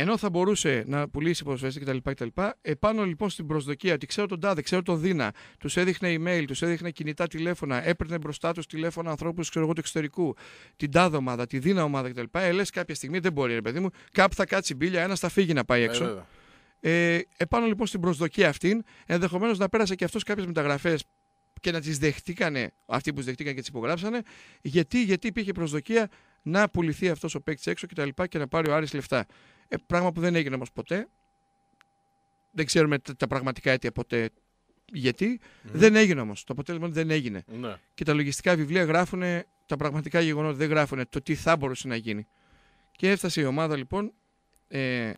Ενώ θα μπορούσε να πουλήσει ποδοσφαιριστή κτλ. κτλ. Επάνω λοιπόν στην προσδοκία ότι ξέρω τον Τάδε, ξέρω τον Δίνα, τους έδειχνε email, τους έδειχνε κινητά τηλέφωνα, έπαιρνε μπροστά τους τηλέφωνα ανθρώπους του εξωτερικού, την Τάδε ομάδα, τη Δίνα ομάδα κτλ. Ε, λες κάποια στιγμή δεν μπορεί, ρε παιδί μου, κάπου θα κάτσει μπίλια, ένας θα φύγει να πάει ε, έξω. Ε, ε, επάνω λοιπόν στην προσδοκία αυτήν, ενδεχομένως να πέρασε και αυτός κάποιες μεταγραφές και να τις δεχτήκανε αυτοί που τις δεχτήκαν και τις υπογράψανε, γιατί, γιατί υπήρχε προσδοκία να πουληθεί αυτός ο παίκτης έξω κτλ. Και, και να πάρει ο Άρης λεφτά. Ε, πράγμα που δεν έγινε όμως ποτέ. Δεν ξέρουμε τα, τα πραγματικά αίτια ποτέ γιατί. Mm. Δεν έγινε όμως. Το αποτέλεσμα δεν έγινε. Mm. Και τα λογιστικά βιβλία γράφουν τα πραγματικά γεγονότα, δεν γράφουν το τι θα μπορούσε να γίνει. Και έφτασε η ομάδα λοιπόν ε,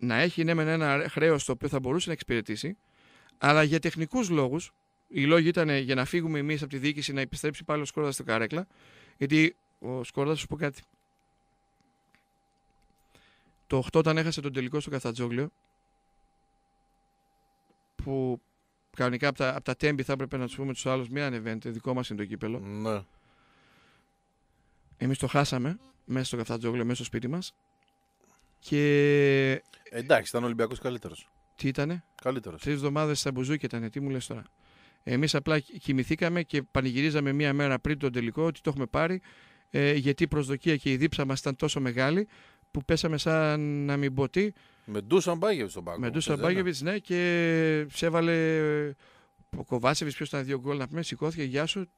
να έχει ναι, ένα χρέος το οποίο θα μπορούσε να εξυπηρετήσει, αλλά για τεχνικούς λόγους, οι λόγοι ήταν για να φύγουμε εμείς από τη διοίκηση να επιστρέψει πάλι ο Σκόρδας στην Καρέκλα. Γιατί ο Σκόρδας, σου πω κάτι, το 8 όταν έχασε τον τελικό στο Καθατζόγλιο που κανονικά από τα, τέμπη θα έπρεπε να τους πούμε τους άλλους: Μην ανεβαίνετε, δικό μας είναι το κύπελο. Ναι. Εμείς το χάσαμε μέσα στο Καθατζόγλιο, μέσα στο σπίτι μας. Και... Εντάξει, ήταν ο Ολυμπιακός καλύτερος. Τι ήτανε? Καλύτερος. Τρεις εβδομάδες στα μπουζούκια ήταν, τι μου λες τώρα. Εμείς απλά κοιμηθήκαμε και πανηγυρίζαμε μία μέρα πριν τον τελικό ότι το έχουμε πάρει. Ε, γιατί η προσδοκία και η δίψα μας ήταν τόσο μεγάλη που πέσαμε σαν να μην πω τι. Με Ντούσαν Μπάγεβιτ στον πάγκο. Με Ντούσαν Μπάγεβιτ, ναι, και σε έβαλε ο Κοβάσεβιτ, ποιος ήταν δύο γκολ να πούμε, σηκώθηκε, γεια σου.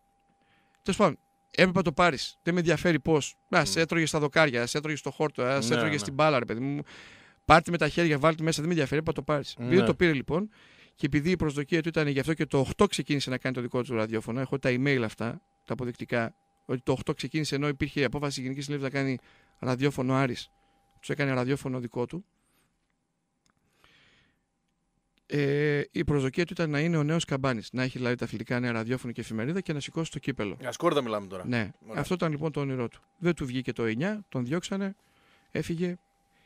Τέλος πάντων, έπρεπε το πάρεις. Δεν με ενδιαφέρει πώς. Να, mm. σε έτρωγε στα δοκάρια, σε έτρωγε στο χόρτο, ας ναι, έτρωγε ναι. στην μπάλα, ρε παιδί μου. Πάρτε με τα χέρια, βάλτε μέσα, δεν με ενδιαφέρει, έπρεπε το πάρεις. Ναι. το πήρε λοιπόν και επειδή η προσδοκία του ήταν γι' αυτό και το 8 ξεκίνησε να κάνει το δικό του ραδιόφωνο. Έχω τα email αυτά, τα αποδεικτικά, ότι το 8 ξεκίνησε ενώ υπήρχε η απόφαση Γενικής Συνέλευσης να κάνει ραδιόφωνο Άρης του έκανε ραδιόφωνο δικό του. Ε, η προσδοκία του ήταν να είναι ο νέος Καμπάνης. Να έχει δηλαδή τα φιλικά νέα ραδιόφωνο και εφημερίδα και να σηκώσει το κύπελο. Για σκόρδα μιλάμε τώρα. Ναι. Αυτό ήταν λοιπόν το όνειρό του. Δεν του βγήκε το 9, τον διώξανε, έφυγε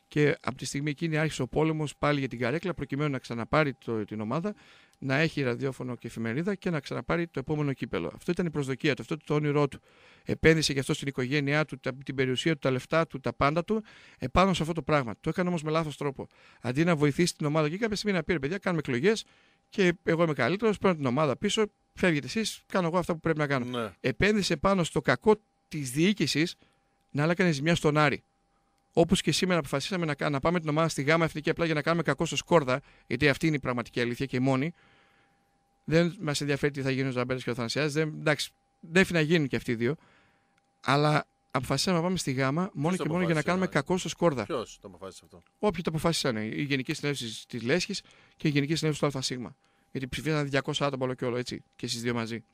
και από τη στιγμή εκείνη άρχισε ο πόλεμος πάλι για την καρέκλα προκειμένου να ξαναπάρει την ομάδα να έχει ραδιόφωνο και εφημερίδα και να ξαναπάρει το επόμενο κύπελο. Αυτό ήταν η προσδοκία του, αυτό ήταν το όνειρό του. Επένδυσε γι αυτό στην οικογένειά του, την περιουσία του, τα λεφτά του, τα πάντα του, επάνω σε αυτό το πράγμα. Το έκανε όμως με λάθος τρόπο. Αντί να βοηθήσει την ομάδα και κάποια στιγμή να πήρε, Παιδιά, κάνουμε εκλογές και εγώ είμαι καλύτερος, παίρνω την ομάδα πίσω, φεύγετε εσείς, κάνω εγώ αυτά που πρέπει να κάνω. Ναι. Επένδυσε πάνω στο κακό της διοίκησης να άλλα ζημιά στον Άρη. Όπως και σήμερα αποφασίσαμε να, να πάμε την ομάδα στη ΓΑΜΑ Εθνική απλά για να κάνουμε κακό στο Σκόρδα, γιατί αυτή είναι η πραγματική αλήθεια και η μόνη. Δεν μας ενδιαφέρει τι θα γίνει ο Ζαμπέλα και ο Θανασιάς. Δεν, εντάξει, δεν να γίνουν και αυτοί οι δύο. Αλλά αποφασίσαμε να πάμε στη ΓΑΜΑ μόνο και μόνο για να κάνουμε κακό στο Σκόρδα. Ποιος το αποφάσισε αυτό. Όποιοι το αποφάσισαν. Η Γενική Συνέλευσης της Λέσχης και η Γενική Συνέλευσης του ΑΣ. Γιατί ψηφίσαν 200 άτομα όλο και όλο έτσι. Και εσείς δύο μαζί.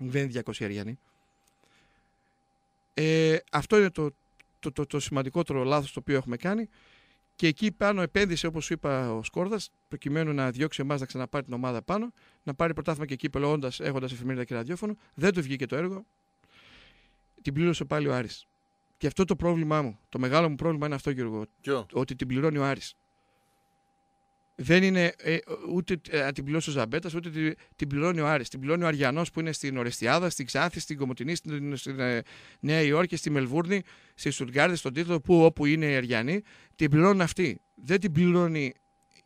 Δεν είναι 200 Αριανοί. Ε, αυτό είναι το, το, το, το σημαντικότερο λάθος το οποίο έχουμε κάνει και εκεί πάνω επένδυσε, όπως είπα, ο Σκόρδας, προκειμένου να διώξει εμάς να ξαναπάρει την ομάδα πάνω, να πάρει πρωτάθλημα και εκεί πελώντα, έχοντας εφημερίδα και ραδιόφωνο. Δεν του βγήκε το έργο. Την πλήρωσε πάλι ο Άρης. Και αυτό το πρόβλημά μου, το μεγάλο μου πρόβλημα είναι αυτό, Γιώργο. Ότι την πληρώνει ο Άρης δεν είναι ε, ούτε ε, την πληρώσει ο Ζαμπέτας, ούτε την, την πληρώνει ο Άρης. Την πληρώνει ο Αριανός που είναι στην Ορεστιάδα, στην Ξάνθη, στην Κομωτινή, στην, στην ε, Νέα Υόρκη, στη Μελβούρνη, στη Στουργκάρδη, στον τίτλο που όπου είναι οι Αριανοί. Την πληρώνουν αυτοί. Δεν την πληρώνει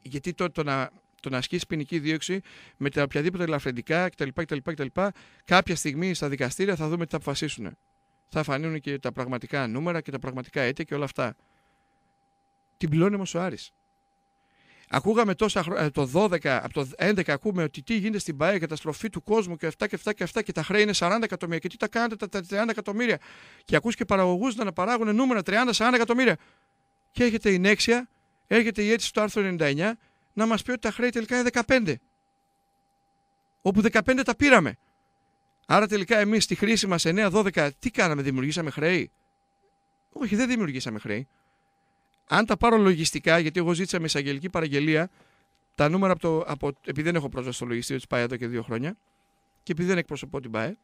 γιατί το, το να, να ασκήσει ποινική δίωξη με τα οποιαδήποτε ελαφρεντικά κτλ, κτλ, κτλ. Κάποια στιγμή στα δικαστήρια θα δούμε τι θα αποφασίσουν. Θα φανούν και τα πραγματικά νούμερα και τα πραγματικά αίτια και όλα αυτά. Την πληρώνει όμως ο Άρης. Ακούγαμε τόσα χρόνια, ε, το 12, από το 11 ακούμε ότι τι γίνεται στην ΠαΕ, καταστροφή του κόσμου και αυτά και αυτά και αυτά και τα χρέη είναι 40 εκατομμύρια. Και τι τα κάνετε τα 30 εκατομμύρια. Και ακούς και παραγωγούς να παράγουν νούμερα 30-40 εκατομμύρια. Και έρχεται η Νέξια, έρχεται η αίτηση του άρθρου 99 να μας πει ότι τα χρέη τελικά είναι 15. Όπου 15 τα πήραμε. Άρα τελικά εμείς στη χρήση μας 9-12 τι κάναμε, δημιουργήσαμε χρέη. Όχι, δεν δημιουργήσαμε χρέη αν τα πάρω λογιστικά, γιατί εγώ ζήτησα με εισαγγελική παραγγελία τα νούμερα από Από, επειδή δεν έχω πρόσβαση στο λογιστήριο τη ΠΑΕ εδώ και δύο χρόνια και επειδή δεν εκπροσωπώ την ΠΑΕ,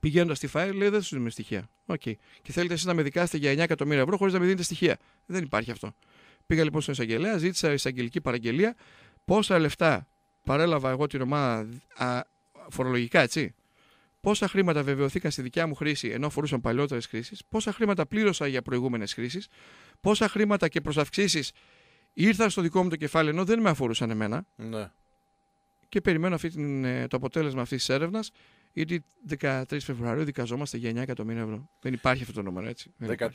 πηγαίνοντας στη ΦΑΕ, λέει δεν σου δίνουμε στοιχεία. Okay. Και θέλετε εσείς να με δικάσετε για 9 εκατομμύρια ευρώ χωρίς να με δίνετε στοιχεία. Δεν υπάρχει αυτό. Πήγα λοιπόν στον εισαγγελέα, ζήτησα εισαγγελική παραγγελία πόσα λεφτά παρέλαβα εγώ την ομάδα α, φορολογικά, έτσι πόσα χρήματα βεβαιωθήκαν στη δικιά μου χρήση ενώ αφορούσαν παλιότερε χρήσεις, πόσα χρήματα πλήρωσα για προηγούμενες χρήσεις, πόσα χρήματα και αυξήσει ήρθαν στο δικό μου το κεφάλι ενώ δεν με αφορούσαν εμένα. Ναι. Και περιμένω αυτή την, ε, το αποτέλεσμα αυτής της έρευνας. Γιατί 13 Φεβρουαρίου δικαζόμαστε για 9 εκατομμύρια ευρώ. Δεν υπάρχει αυτό το νούμερο, έτσι. 13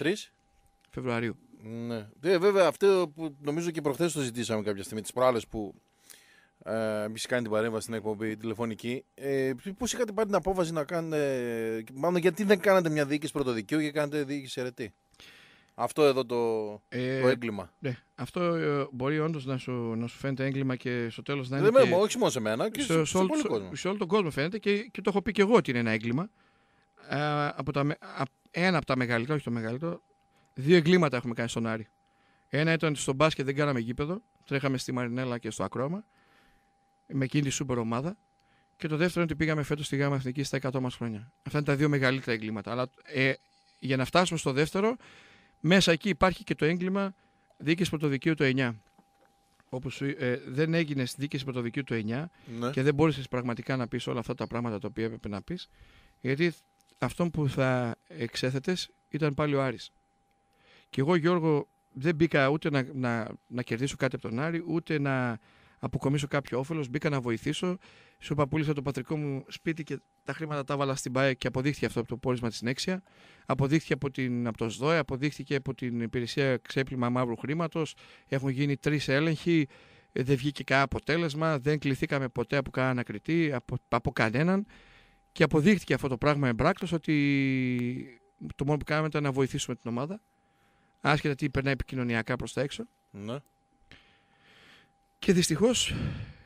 Φεβρουαρίου. Ναι. Ε, βέβαια, αυτό που νομίζω και προχθές το ζητήσαμε κάποια στιγμή, τις προάλλες που Εμεί κάνει την παρέμβαση στην εκπομπή τηλεφωνική. Ε, Πώς είχατε πάρει την απόφαση να κάνετε. Μάλλον γιατί δεν κάνατε μια διοίκηση πρωτοδικείου και κάνετε διοίκηση αιρετή. Αυτό εδώ το, ε, το έγκλημα. Ναι. Αυτό ε, μπορεί όντως να, σου, να σου φαίνεται έγκλημα και στο τέλος να είναι. Δεν και... όχι μόνο σε μένα, και σε, σε, όλο, σε, κόσμο. σε όλο τον κόσμο φαίνεται και, και το έχω πει και εγώ ότι είναι ένα έγκλημα. Ε, α, από ένα από τα μεγαλύτερα, όχι το μεγαλύτερο, δύο εγκλήματα έχουμε κάνει στον Άρη. Ένα ήταν στο μπάσκετ, δεν κάναμε γήπεδο. Τρέχαμε στη Μαρινέλα και στο Ακρόμα με εκείνη τη σούπερ ομάδα. Και το δεύτερο είναι ότι πήγαμε φέτος στη ΓΑΜΑ Εθνική στα 100 μας χρόνια. Αυτά είναι τα δύο μεγαλύτερα εγκλήματα. Αλλά ε, για να φτάσουμε στο δεύτερο, μέσα εκεί υπάρχει και το έγκλημα δίκης πρωτοδικείου το 9. Όπου ε, δεν έγινε δίκης πρωτοδικείου το 9 ναι. και δεν μπόρεσε πραγματικά να πεις όλα αυτά τα πράγματα τα οποία έπρεπε να πεις. Γιατί αυτό που θα εξέθετες ήταν πάλι ο Άρης. Και εγώ, Γιώργο, δεν μπήκα ούτε να, να, να κερδίσω κάτι από τον Άρη, ούτε να, αποκομίσω κάποιο όφελος. Μπήκα να βοηθήσω. Σου είπα, πούλησα το πατρικό μου σπίτι και τα χρήματα τα βάλα στην ΠΑΕ και αποδείχθηκε αυτό από το πόρισμα της Νέξια. Αποδείχθηκε από, την, από το ΣΔΟΕ, αποδείχθηκε από την υπηρεσία ξέπλυμα μαύρου χρήματος. Έχουν γίνει τρεις έλεγχοι. Δεν βγήκε κανένα αποτέλεσμα. Δεν κληθήκαμε ποτέ από κανένα ανακριτή, από, από κανέναν. Και αποδείχθηκε αυτό το πράγμα εμπράκτος ότι το μόνο που κάναμε ήταν να βοηθήσουμε την ομάδα. Άσχετα τι περνάει επικοινωνιακά προς τα έξω. Ναι. Και δυστυχώς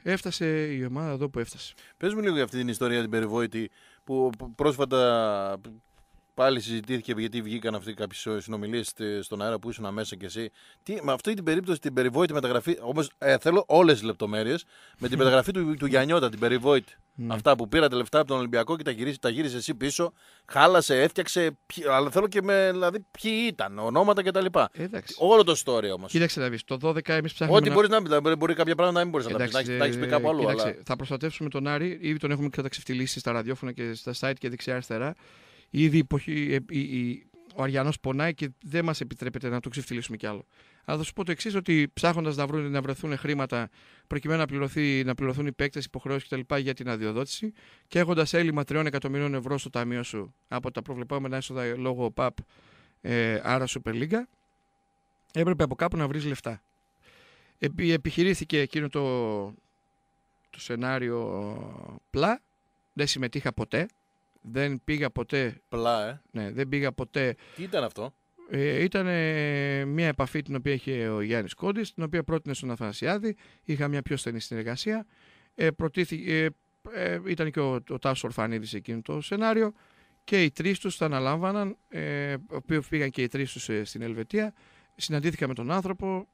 έφτασε η ομάδα εδώ που έφτασε. Πες μου λίγο για αυτή την ιστορία την περιβόητη που πρόσφατα Πάλι συζητήθηκε γιατί βγήκαν αυτοί κάποιε συνομιλίε στον αέρα που ήσουν μέσα κι εσύ. Τι, με αυτή την περίπτωση, την περιβόητη μεταγραφή. Όμως ε, θέλω όλες τις λεπτομέρειες. Με την μεταγραφή του, του Γιανιώτα, την περιβόητη. Ναι. Αυτά που πήρατε λεφτά από τον Ολυμπιακό και τα γύρισε, τα γύρισε εσύ πίσω. Χάλασε, έφτιαξε. Ποι, αλλά θέλω και με. Δηλαδή, ποιοι ήταν, ονόματα κτλ. Όλο το story όμως. Κοίταξε να Το 12 εμείς ψάχνουμε. Ό,τι να... μπορείς να μην. Δηλαδή, μπορεί κάποια πράγματα να μην μπορείς να τα πεις. Τα έχει πει κάπου ε, αλλού. Αλλά... Θα προστατεύσουμε τον Άρη. ή τον έχουμε καταξευτιλήσει στα ραδιόφωνα και στα site και δεξιά-αριστερά. Ήδη η, ε, ο Αριανός πονάει και δεν μας επιτρέπεται να το ξεφτυλίσουμε κι άλλο. Αλλά θα σου πω το εξής: Ότι ψάχνοντας να, να βρεθούν χρήματα προκειμένου να, πληρωθεί, να πληρωθούν οι παίκτες, υποχρεώσεις κτλ. για την αδειοδότηση και έχοντας έλλειμμα 3 εκατομμυρίων ευρώ στο ταμείο σου από τα προβλεπόμενα έσοδα λόγω ΟΠΑΠ, ε, άρα Super League, έπρεπε από κάπου να βρεις λεφτά. Επι, επιχειρήθηκε εκείνο το, το σενάριο πλά. Δεν συμμετείχα ποτέ δεν πήγα ποτέ. Πλά, ε. Ναι, δεν πήγα ποτέ. Τι ήταν αυτό. Ε, ήταν ε, μια επαφή την οποία είχε ο Γιάννης Κόντι, την οποία πρότεινε στον Αθανασιάδη. Είχα μια πιο στενή συνεργασία. Ε, προτίθη, ε, ε, ήταν και ο, ο Τάσος Ορφανίδης εκείνο το σενάριο. Και οι τρεις τους τα αναλάμβαναν, ε, οποίο πήγαν και οι τρεις τους στην Ελβετία. Συναντήθηκα με τον άνθρωπο,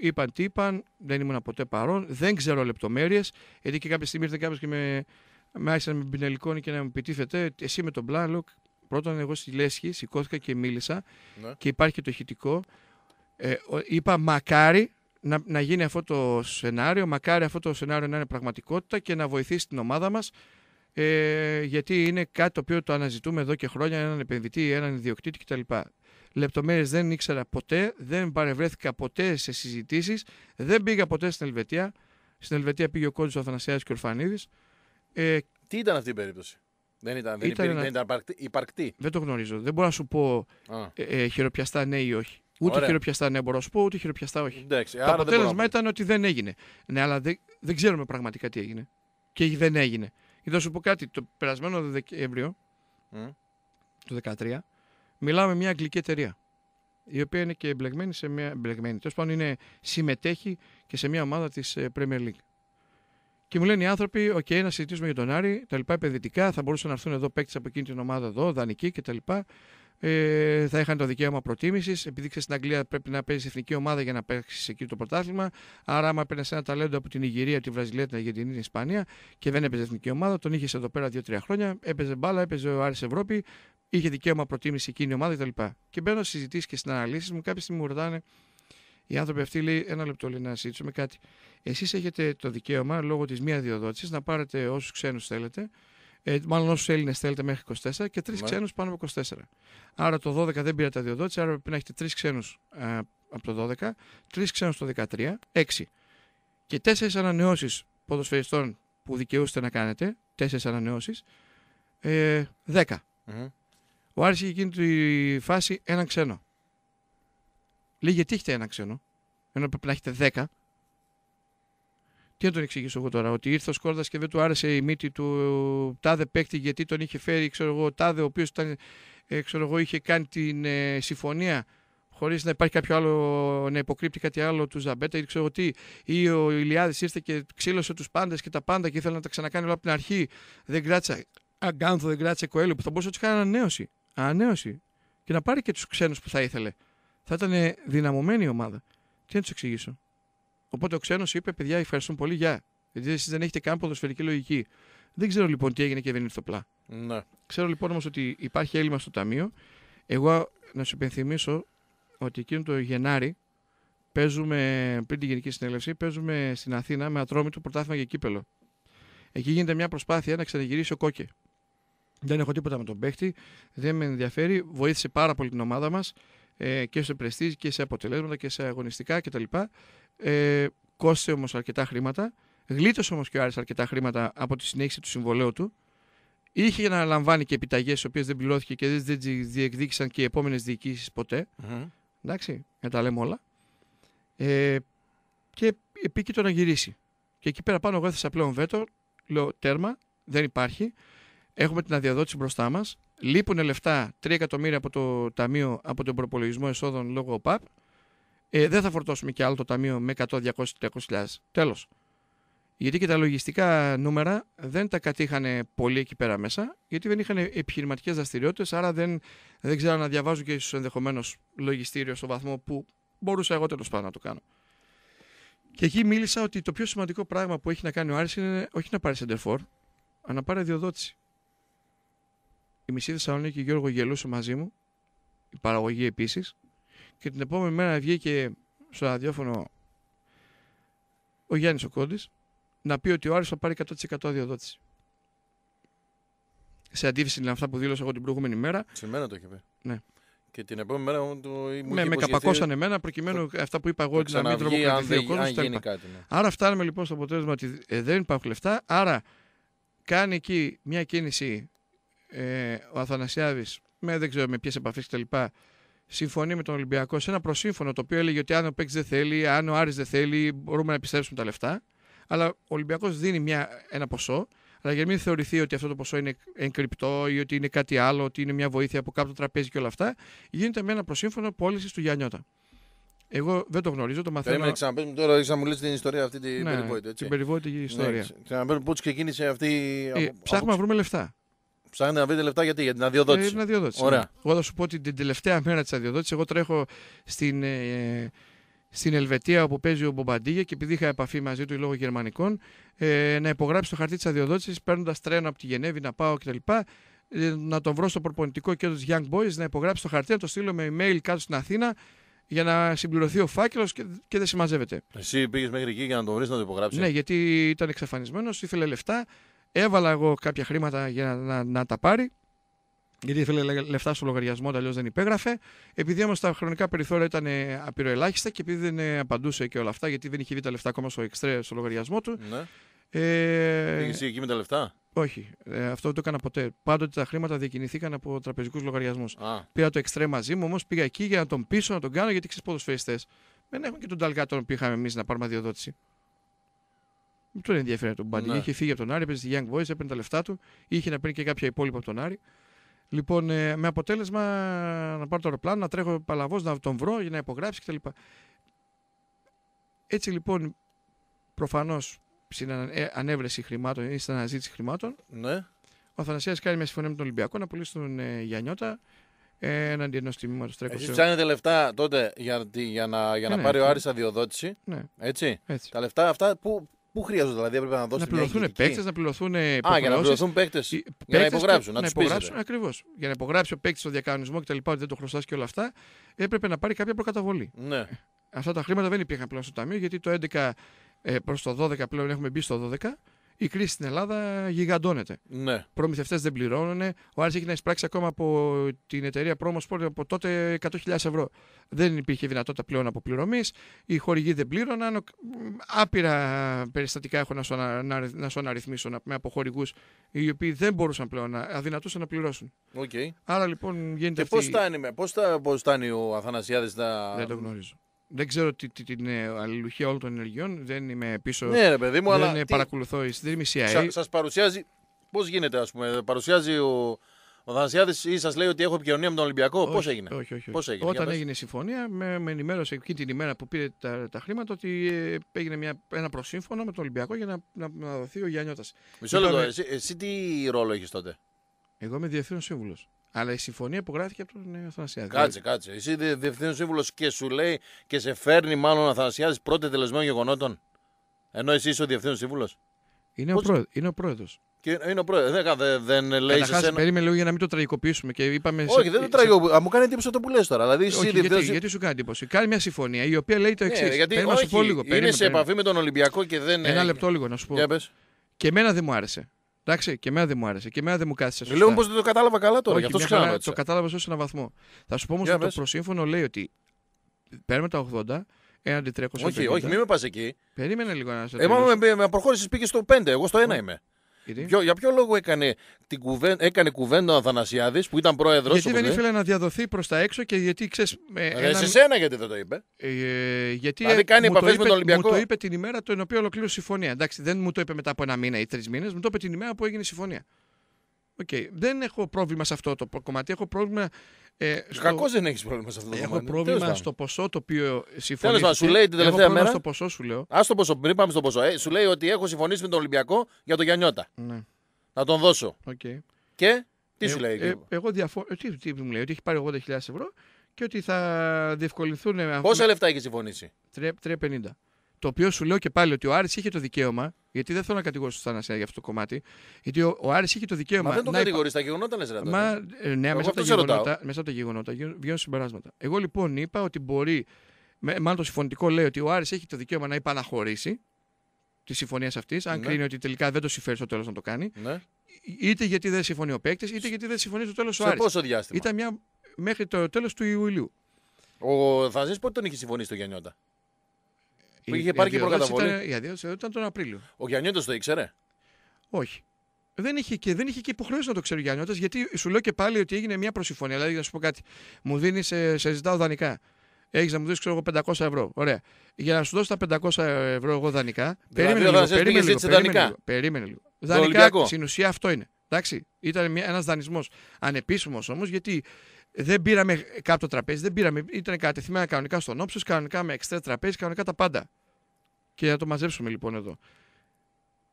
είπαν τι είπαν, δεν ήμουν ποτέ παρόν, δεν ξέρω λεπτομέρειες. Γιατί και κάποια στιγμή ήρθε κάποιος και με με άρχισαν με πινελικόνη και να μου επιτίθεται. Εσύ με τον μπλα, Πρώτα πρώτον εγώ στη λέσχη σηκώθηκα και μίλησα ναι. και υπάρχει και το ηχητικό. Ε, είπα μακάρι να, να γίνει αυτό το σενάριο, μακάρι αυτό το σενάριο να είναι πραγματικότητα και να βοηθήσει την ομάδα μας ε, γιατί είναι κάτι το οποίο το αναζητούμε εδώ και χρόνια, έναν επενδυτή, έναν ιδιοκτήτη κτλ. Λεπτομέρειες δεν ήξερα ποτέ, δεν παρευρέθηκα ποτέ σε συζητήσεις, δεν πήγα ποτέ στην Ελβετία. Στην Ελβετία πήγε ο κόντο Αθανασιάς και ο Ορφανίδης. Ε, Τι ήταν αυτή η περίπτωση. Δεν ήταν, δεν ήταν, ένα... δεν ήταν υπαρκτή. Δεν το γνωρίζω. Δεν μπορώ να σου πω ε, ε, χειροπιαστά ναι ή όχι. Ούτε χειροπιαστά ναι μπορώ να σου πω, ούτε χειροπιαστά όχι. Εντάξει, το αποτέλεσμα ήταν ότι δεν έγινε. Ναι, αλλά δεν, ξέρουμε πραγματικά τι έγινε. Και δεν έγινε. Και θα σου πω κάτι. Το περασμένο Δεκέμβριο mm. του 2013 μιλάμε μια αγγλική εταιρεία. Η οποία είναι και εμπλεγμένη σε μια. Τέλος πάντων, συμμετέχει και σε μια ομάδα της ε, Premier League. Και μου λένε οι άνθρωποι, οκ, να συζητήσουμε για τον Άρη, τα λοιπά επενδυτικά, θα μπορούσαν να έρθουν εδώ παίκτες από εκείνη την ομάδα εδώ, δανεικοί κτλ. Ε, θα είχαν το δικαίωμα προτίμησης. Επειδή ξέρεις στην Αγγλία πρέπει να παίζεις εθνική ομάδα για να παίξεις εκεί το πρωτάθλημα. Άρα, άμα παίρνει ένα ταλέντο από την Ιγυρία, τη Βραζιλία, την Αργεντινή, την Ισπανία και δεν έπαιζε εθνική ομάδα, τον είχες εδώ πέρα 2-3 χρόνια, έπαιζε μπάλα, έπαιζε ο Άρης Ευρώπη, είχε δικαίωμα προτίμησης εκείνη η ομάδα κτλ. Και μπαίνω συζητήσεις και στις αναλύσεις μου, κάποια στιγμή μου ρωτάνε, οι άνθρωποι αυτοί λέει: Ένα λεπτό λέει, να συζητήσουμε κάτι. Εσείς έχετε το δικαίωμα λόγω της μία διοδότηση να πάρετε όσους ξένους θέλετε, ε, μάλλον όσους Έλληνες θέλετε μέχρι 24 και τρεις ναι. ξένους πάνω από 24. Άρα το 12 δεν τα διοδότηση, άρα πρέπει να έχετε τρεις ξένους ε, από το 12, τρεις ξένους το 13, 6. Και τέσσερις ανανεώσεις ποδοσφαιριστών που δικαιούστε να κάνετε, τέσσερις ανανεώσεις, ε, 10. Mm-hmm. Ο Άρης είχε εκείνη τη φάση έναν ξένο. Λέει γιατί έχετε ένα ξένο, ενώ πρέπει να έχετε δέκα. Τι να τον εξηγήσω εγώ τώρα, ότι ήρθε ο Σκόρδας και δεν του άρεσε η μύτη του τάδε παίκτη γιατί τον είχε φέρει, ξέρω εγώ, τάδε ο οποίος ε, είχε κάνει την ε, συμφωνία χωρίς να υπάρχει κάποιο άλλο να υποκρύπτει κάτι άλλο του Ζαμπέτα ή ξέρω τι. Ή ο Ηλιάδης ήρθε και ξύλωσε τους πάντες και τα πάντα και ήθελε να τα ξανακάνει όλα από την αρχή. Δεν κράτησε Αγκάνθο, δεν κράτησε Κοέλιο που θα μπορούσε να τους κάνει ανανέωση. Ανανέωση. Και να πάρει και τους ξένους που θα ήθελε θα ήταν δυναμωμένη η ομάδα. Τι να τους εξηγήσω. Οπότε ο ξένος είπε: Παιδιά, ευχαριστούμε πολύ, γεια. Γιατί εσείς δεν έχετε καν ποδοσφαιρική λογική. Δεν ξέρω λοιπόν τι έγινε και δεν ήρθε πλά. Ναι. Ξέρω λοιπόν όμως ότι υπάρχει έλλειμμα στο ταμείο. Εγώ να σου υπενθυμίσω ότι εκείνο το Γενάρη παίζουμε, πριν την Γενική Συνέλευση, παίζουμε στην Αθήνα με του πρωτάθλημα για κύπελο. Εκεί γίνεται μια προσπάθεια να ξαναγυρίσει ο Κόκε. Δεν έχω τίποτα με τον παίχτη, δεν με ενδιαφέρει. Βοήθησε πάρα πολύ την ομάδα μας ε, και στο πρεστή και σε αποτελέσματα και σε αγωνιστικά κτλ. Ε, κόστησε όμως αρκετά χρήματα. Γλίτωσε όμως και ο Άρης αρκετά χρήματα από τη συνέχιση του συμβολέου του. Είχε να λαμβάνει και επιταγές, οι οποίες δεν πληρώθηκε και δεν διεκδίκησαν και οι επόμενες διοικήσεις ποτέ. Mm-hmm. Εντάξει, να τα λέμε όλα. Ε, και επίκει το να γυρίσει. Και εκεί πέρα πάνω, εγώ έθεσα πλέον βέτο. Λέω τέρμα, δεν υπάρχει. Έχουμε την αδιαδότηση μπροστά μας λείπουν λεφτά 3 εκατομμύρια από το ταμείο, από τον προπολογισμό εσόδων λόγω ΟΠΑΠ, ε, δεν θα φορτώσουμε και άλλο το ταμείο με 100, 200, 300 Τέλος. Γιατί και τα λογιστικά νούμερα δεν τα κατήχαν πολύ εκεί πέρα μέσα, γιατί δεν είχαν επιχειρηματικές δραστηριότητες, άρα δεν, δεν ξέρω να διαβάζω και ίσω ενδεχομένως λογιστήριο στο βαθμό που μπορούσα εγώ τέλος πάντων να το κάνω. Και εκεί μίλησα ότι το πιο σημαντικό πράγμα που έχει να κάνει ο Άρης είναι όχι να πάρει σεντερφόρ, αλλά να πάρει διοδότηση η μισή Θεσσαλονίκη Γιώργο γελούσε μαζί μου, η παραγωγή επίσης. Και την επόμενη μέρα βγήκε στο ραδιόφωνο ο Γιάννης ο Κόντης, να πει ότι ο Άρης θα πάρει 100% αδειοδότηση. Σε αντίθεση με αυτά που δήλωσα εγώ την προηγούμενη μέρα. Σε μένα το είχε πει. Ναι. Και την επόμενη μέρα μου το μου ναι, Με, με καπακώσανε εμένα προκειμένου το... αυτά που είπα εγώ να μην τρομοκρατηθεί ο κόσμο. Ναι. Άρα φτάνουμε λοιπόν στο αποτέλεσμα ότι ε, δεν υπάρχουν λεφτά. Άρα κάνει εκεί μια κίνηση ε, ο Αθανασιάδης με δεν ξέρω με ποιες επαφές κτλ. Συμφωνεί με τον Ολυμπιακό σε ένα προσύμφωνο το οποίο έλεγε ότι αν ο Πέξ δεν θέλει, αν ο Άρης δεν θέλει, μπορούμε να επιστρέψουμε τα λεφτά. Αλλά ο Ολυμπιακός δίνει μια, ένα ποσό, αλλά για να μην θεωρηθεί ότι αυτό το ποσό είναι εγκρυπτό ή ότι είναι κάτι άλλο, ότι είναι μια βοήθεια από κάποιο τραπέζι και όλα αυτά, γίνεται με ένα προσύμφωνο πώληση του Γιάννιώτα. Εγώ δεν το γνωρίζω, το μαθαίνω. Περίμενε τώρα, να μου λύσει την ιστορία αυτή την ναι, περιβόητη. Την περιβόητη ναι, ιστορία. Ναι, πώ ξεκίνησε αυτή η. Ε, ψάχνουμε να βρούμε λεφτά. Ψάχνετε να βρείτε λεφτά γιατί, για την αδειοδότηση. Για ε, την αδειοδότηση. Ωραία. Ναι. Εγώ θα σου πω ότι την τελευταία μέρα της αδειοδότησης, εγώ τρέχω στην, ε, στην Ελβετία όπου παίζει ο Μπομπαντίγια και επειδή είχα επαφή μαζί του λόγω γερμανικών, ε, να υπογράψει το χαρτί της αδειοδότησης παίρνοντας τρένο από τη Γενέβη να πάω κτλ. Ε, να τον βρω στο προπονητικό κέντρο της Young Boys, να υπογράψει το χαρτί, να το στείλω με email κάτω στην Αθήνα για να συμπληρωθεί ο φάκελος και, και δεν συμμαζεύεται. Εσύ πήγες μέχρι εκεί για να τον βρεις να το υπογράψεις. Ναι, γιατί ήταν εξαφανισμένος, ήθελε λεφτά. Έβαλα εγώ κάποια χρήματα για να, να τα πάρει. Γιατί ήθελε λεφτά στο λογαριασμό, αλλιώς δεν υπέγραφε. Επειδή όμως τα χρονικά περιθώρια ήταν ε, απειροελάχιστα και επειδή δεν ε, απαντούσε και όλα αυτά, γιατί δεν είχε δει τα λεφτά ακόμα στο εξτρέ στο λογαριασμό του. Ναι. Ε... εκεί με τα λεφτά. Όχι, ε, αυτό δεν το έκανα ποτέ. Πάντοτε τα χρήματα διακινηθήκαν από τραπεζικούς λογαριασμούς. Πήρα το εξτρέ μαζί μου, όμως πήγα εκεί για να τον πίσω, να τον κάνω γιατί ξέρεις φεριστέ. Δεν έχουμε και τον ταλκάτο που είχαμε εμείς να πάρουμε αδειοδότηση. Δεν τον ενδιαφέρει τον Μπάντι. Ναι. Είχε φύγει από τον Άρη, παίζει τη Young Boys, έπαιρνε τα λεφτά του. Είχε να παίρνει και κάποια υπόλοιπα από τον Άρη. Λοιπόν, ε, με αποτέλεσμα να πάρω το αεροπλάνο, να τρέχω παλαβός, να τον βρω για να υπογράψει κτλ. Έτσι λοιπόν, προφανώς στην ε, ανέβρεση χρημάτων ή στην αναζήτηση χρημάτων, ναι. ο Αθανασιάς κάνει μια συμφωνία με τον Ολυμπιακό να πουλήσει τον ε, Γιανιώτα έναντι ε, ενός τιμήματος τρέχοντα. Εσύ ψάχνετε λεφτά τότε για, για να, για να ναι, πάρει ναι. ο Άρης αδειοδότηση. Ναι. Έτσι. Τα λεφτά αυτά που, Πού χρειάζονται, δηλαδή έπρεπε να δώσει. Να πληρωθούν παίκτες, να πληρωθούν Α, για να πληρωθούν παίκτες. Για να υπογράψουν, να, να υπογράψουν. Ακριβώς. Για να υπογράψει ο παίκτης στο διακανονισμό και τα λοιπά, Ότι δεν το χρωστάς και όλα αυτά, έπρεπε να πάρει κάποια προκαταβολή. Ναι. Αυτά τα χρήματα δεν υπήρχαν πλέον στο ταμείο γιατί το 11 ε, προς το 12 πλέον έχουμε μπει στο 12 η κρίση στην Ελλάδα γιγαντώνεται. Ναι. Προμηθευτές δεν πληρώνουν. Ο Άρης έχει να εισπράξει ακόμα από την εταιρεία Promosport από τότε 100.000 ευρώ. Δεν υπήρχε δυνατότητα πλέον αποπληρωμής. Οι χορηγοί δεν πλήρωναν. Άπειρα περιστατικά έχω να σου, αναρριθμίσω με από χορηγούς οι οποίοι δεν μπορούσαν πλέον, να, αδυνατούσαν να πληρώσουν. Okay. Άρα λοιπόν γίνεται. Και αυτή... πώ φτάνει, πώς φτάνει ο Αθανασιάδης να. Δεν το γνωρίζω. Δεν ξέρω τι, την ε, αλληλουχία όλων των ενεργειών. Δεν είμαι πίσω. Ναι, ρε παιδί μου, δεν αλλά. Ε, παρακολουθώ. Τι... Δεν είμαι CIA. Σας παρουσιάζει. Πώς γίνεται, ας πούμε. Παρουσιάζει ο, ο ή σας λέει ότι έχω επικοινωνία με τον Ολυμπιακό. Πώς έγινε. Όχι, όχι, Πώς έγινε. Όταν έγινε η συμφωνία, με, με ενημέρωσε εκείνη την ημέρα που πήρε τα, τα χρήματα ότι ε, έγινε μια, ένα προσύμφωνο με τον Ολυμπιακό για να, να, να δοθεί ο Γιάννιώτα. Μισό λεπτό. Εσύ, εσύ, τι ρόλο έχεις τότε. Εγώ είμαι διευθύνων σύμβουλος. Αλλά η συμφωνία υπογράφηκε από τον ε, Αθανασιάδη. Κάτσε, κάτσε. Εσύ διευθύνων σύμβουλος και σου λέει και σε φέρνει μάλλον ο Αθανασιάδης πρώτε τελεσμένων γεγονότων. Ενώ εσύ είσαι ο διευθύνων σύμβουλος. Είναι, ο είναι ο πρόεδρος. Και είναι ο πρόεδρος. Δεν, δεν λέει σε σένα... Περίμενε λίγο για να μην το τραγικοποιήσουμε. Και είπαμε Όχι, σε... δεν το τραγικοποιούμε. Σε... Μου κάνει εντύπωση αυτό που λες τώρα. Δηλαδή, όχι, γιατί, γιατί σου κάνει εντύπωση. Κάνει μια συμφωνία η οποία λέει το εξή. Ναι, γιατί Είναι σε επαφή με τον Ολυμπιακό και δεν. Ένα λεπτό λίγο να σου πω. Και εμένα δεν μου άρεσε. Εντάξει, και εμένα δεν μου άρεσε. Και εμένα δεν μου κάθισε. Λέω πω δεν το κατάλαβα καλά τώρα. Όχι, αυτό χαρά, το κατάλαβα σε έναν βαθμό. Θα σου πω όμως ότι το προσύμφωνο λέει ότι παίρνουμε τα 80 έναντι 300. Όχι, όχι, μην με πας εκεί. Περίμενε λίγο να σε. Εγώ με, με προχώρησε πήγες στο 5, εγώ στο 1 είμαι για ποιο λόγο έκανε, την έκανε κουβέντα ο Αθανασιάδης που ήταν πρόεδρος. Γιατί δεν ήθελε να διαδοθεί προς τα έξω και γιατί ξέρεις. Ένα... Σε σένα γιατί δεν το είπε. Ε, ε γιατί δηλαδή ε, κάνει επαφές με τον Ολυμπιακό. Μου το είπε την ημέρα την οποία ολοκλήρωσε η συμφωνία. Εντάξει, δεν μου το είπε μετά από ένα μήνα ή τρεις μήνες, μου το είπε την ημέρα που έγινε η συμφωνία. Okay. Δεν έχω πρόβλημα σε αυτό το κομμάτι. Έχω πρόβλημα. Ε, στο... δεν έχεις πρόβλημα σε αυτό το κομμάτι. Έχω πρόβλημα στο ποσό το οποίο συμφωνεί. Τέλος σου λέει την τελευταία μέρα. Στο ποσό σου λέω. Ας το ποσό, πριν πάμε στο ποσό. Ε, σου λέει ότι έχω συμφωνήσει με τον Ολυμπιακό για τον Γιανιώτα. Ναι. Να τον δώσω. Okay. Και τι ε, σου λέει. Ε, εγώ διαφωνώ. Ε, τι, τι μου λέει, ότι έχει πάρει 80.000 ευρώ και ότι θα διευκολυνθούν. Πόσα λεφτά έχει συμφωνήσει. 350. Το οποίο σου λέω και πάλι ότι ο Άρης είχε το δικαίωμα, γιατί δεν θέλω να κατηγορήσω τον Θανασία για αυτό το κομμάτι, γιατί ο, ο Άρης είχε το δικαίωμα. Μα δεν τον κατηγορείς, τα γεγονότα λες, Μα, ε, ναι, μέσα από, γεγονότα, μέσα από, τα γεγονότα, βγαίνουν συμπεράσματα. Εγώ λοιπόν είπα ότι μπορεί, μάλλον το συμφωνητικό λέει ότι ο Άρης έχει το δικαίωμα να υπαναχωρήσει τη συμφωνία αυτής, αν ναι. κρίνει ότι τελικά δεν το συμφέρει στο τέλος να το κάνει. Ναι. Είτε γιατί δεν συμφωνεί ο παίκτης, είτε γιατί δεν συμφωνεί στο τέλος ο Άρης. Σε πόσο διάστημα. Ήταν μια μέχρι το τέλος του Ιουλίου. Ο Θαζή πότε τον είχε συμφωνήσει το Γιάννιότα. Που είχε πάρει και προκαταβολή. η αδειοδότηση ήταν τον Απρίλιο. Ο Γιάννιώτο το ήξερε. Όχι. Δεν είχε, και, δεν είχε και υποχρέωση να το ξέρει ο Γιάννιώτο, γιατί σου λέω και πάλι ότι έγινε μια προσυμφωνία, Δηλαδή, να σου πω κάτι. Μου δίνει, σε, ζητάω δανεικά. Έχεις να μου δώσεις, 500 ευρώ. Ωραία. Για να σου δώσω τα 500 ευρώ εγώ δανεικά. Δηλαδή, περίμενε, λίγο, περίμενε, λίγο, περίμενε, λίγο, περίμενε λίγο. Δανεικά στην ουσία αυτό είναι. Εντάξει, ήταν ένας δανεισμός. Ανεπίσημος όμως, γιατί δεν πήραμε κάτω τραπέζι, δεν πήραμε. Ήταν κατεθειμένα κανονικά στον όψος, κανονικά με εξτρέ τραπέζι, κανονικά τα πάντα. Και να το μαζέψουμε λοιπόν εδώ.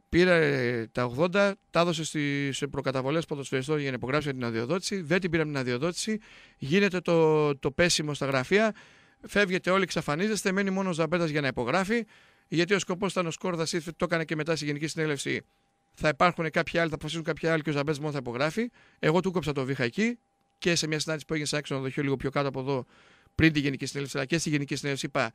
Πήρε ε, τα 80, τα έδωσε στι προκαταβολές ποδοσφαιριστών για να υπογράψει την αδειοδότηση. Δεν την πήραμε την αδειοδότηση. Γίνεται το, το πέσιμο στα γραφεία. Φεύγετε όλοι, εξαφανίζεστε. Μένει μόνο ο Ζαμπέτας για να υπογράφει. Γιατί ο σκοπός ήταν ο Σκόρδας, το έκανε και μετά στη Γενική Συνέλευση. Θα υπάρχουν κάποιοι άλλοι, θα αποφασίσουν κάποιοι άλλοι και ο Ζαμπέτας μόνο θα υπογράφει. Εγώ του κόψα το βήχα εκεί και σε μια συνάντηση που έγινε σε ένα δοχείο λίγο πιο κάτω από εδώ, πριν τη Γενική Συνέλευση, αλλά και στη Γενική Συνέλευση, είπα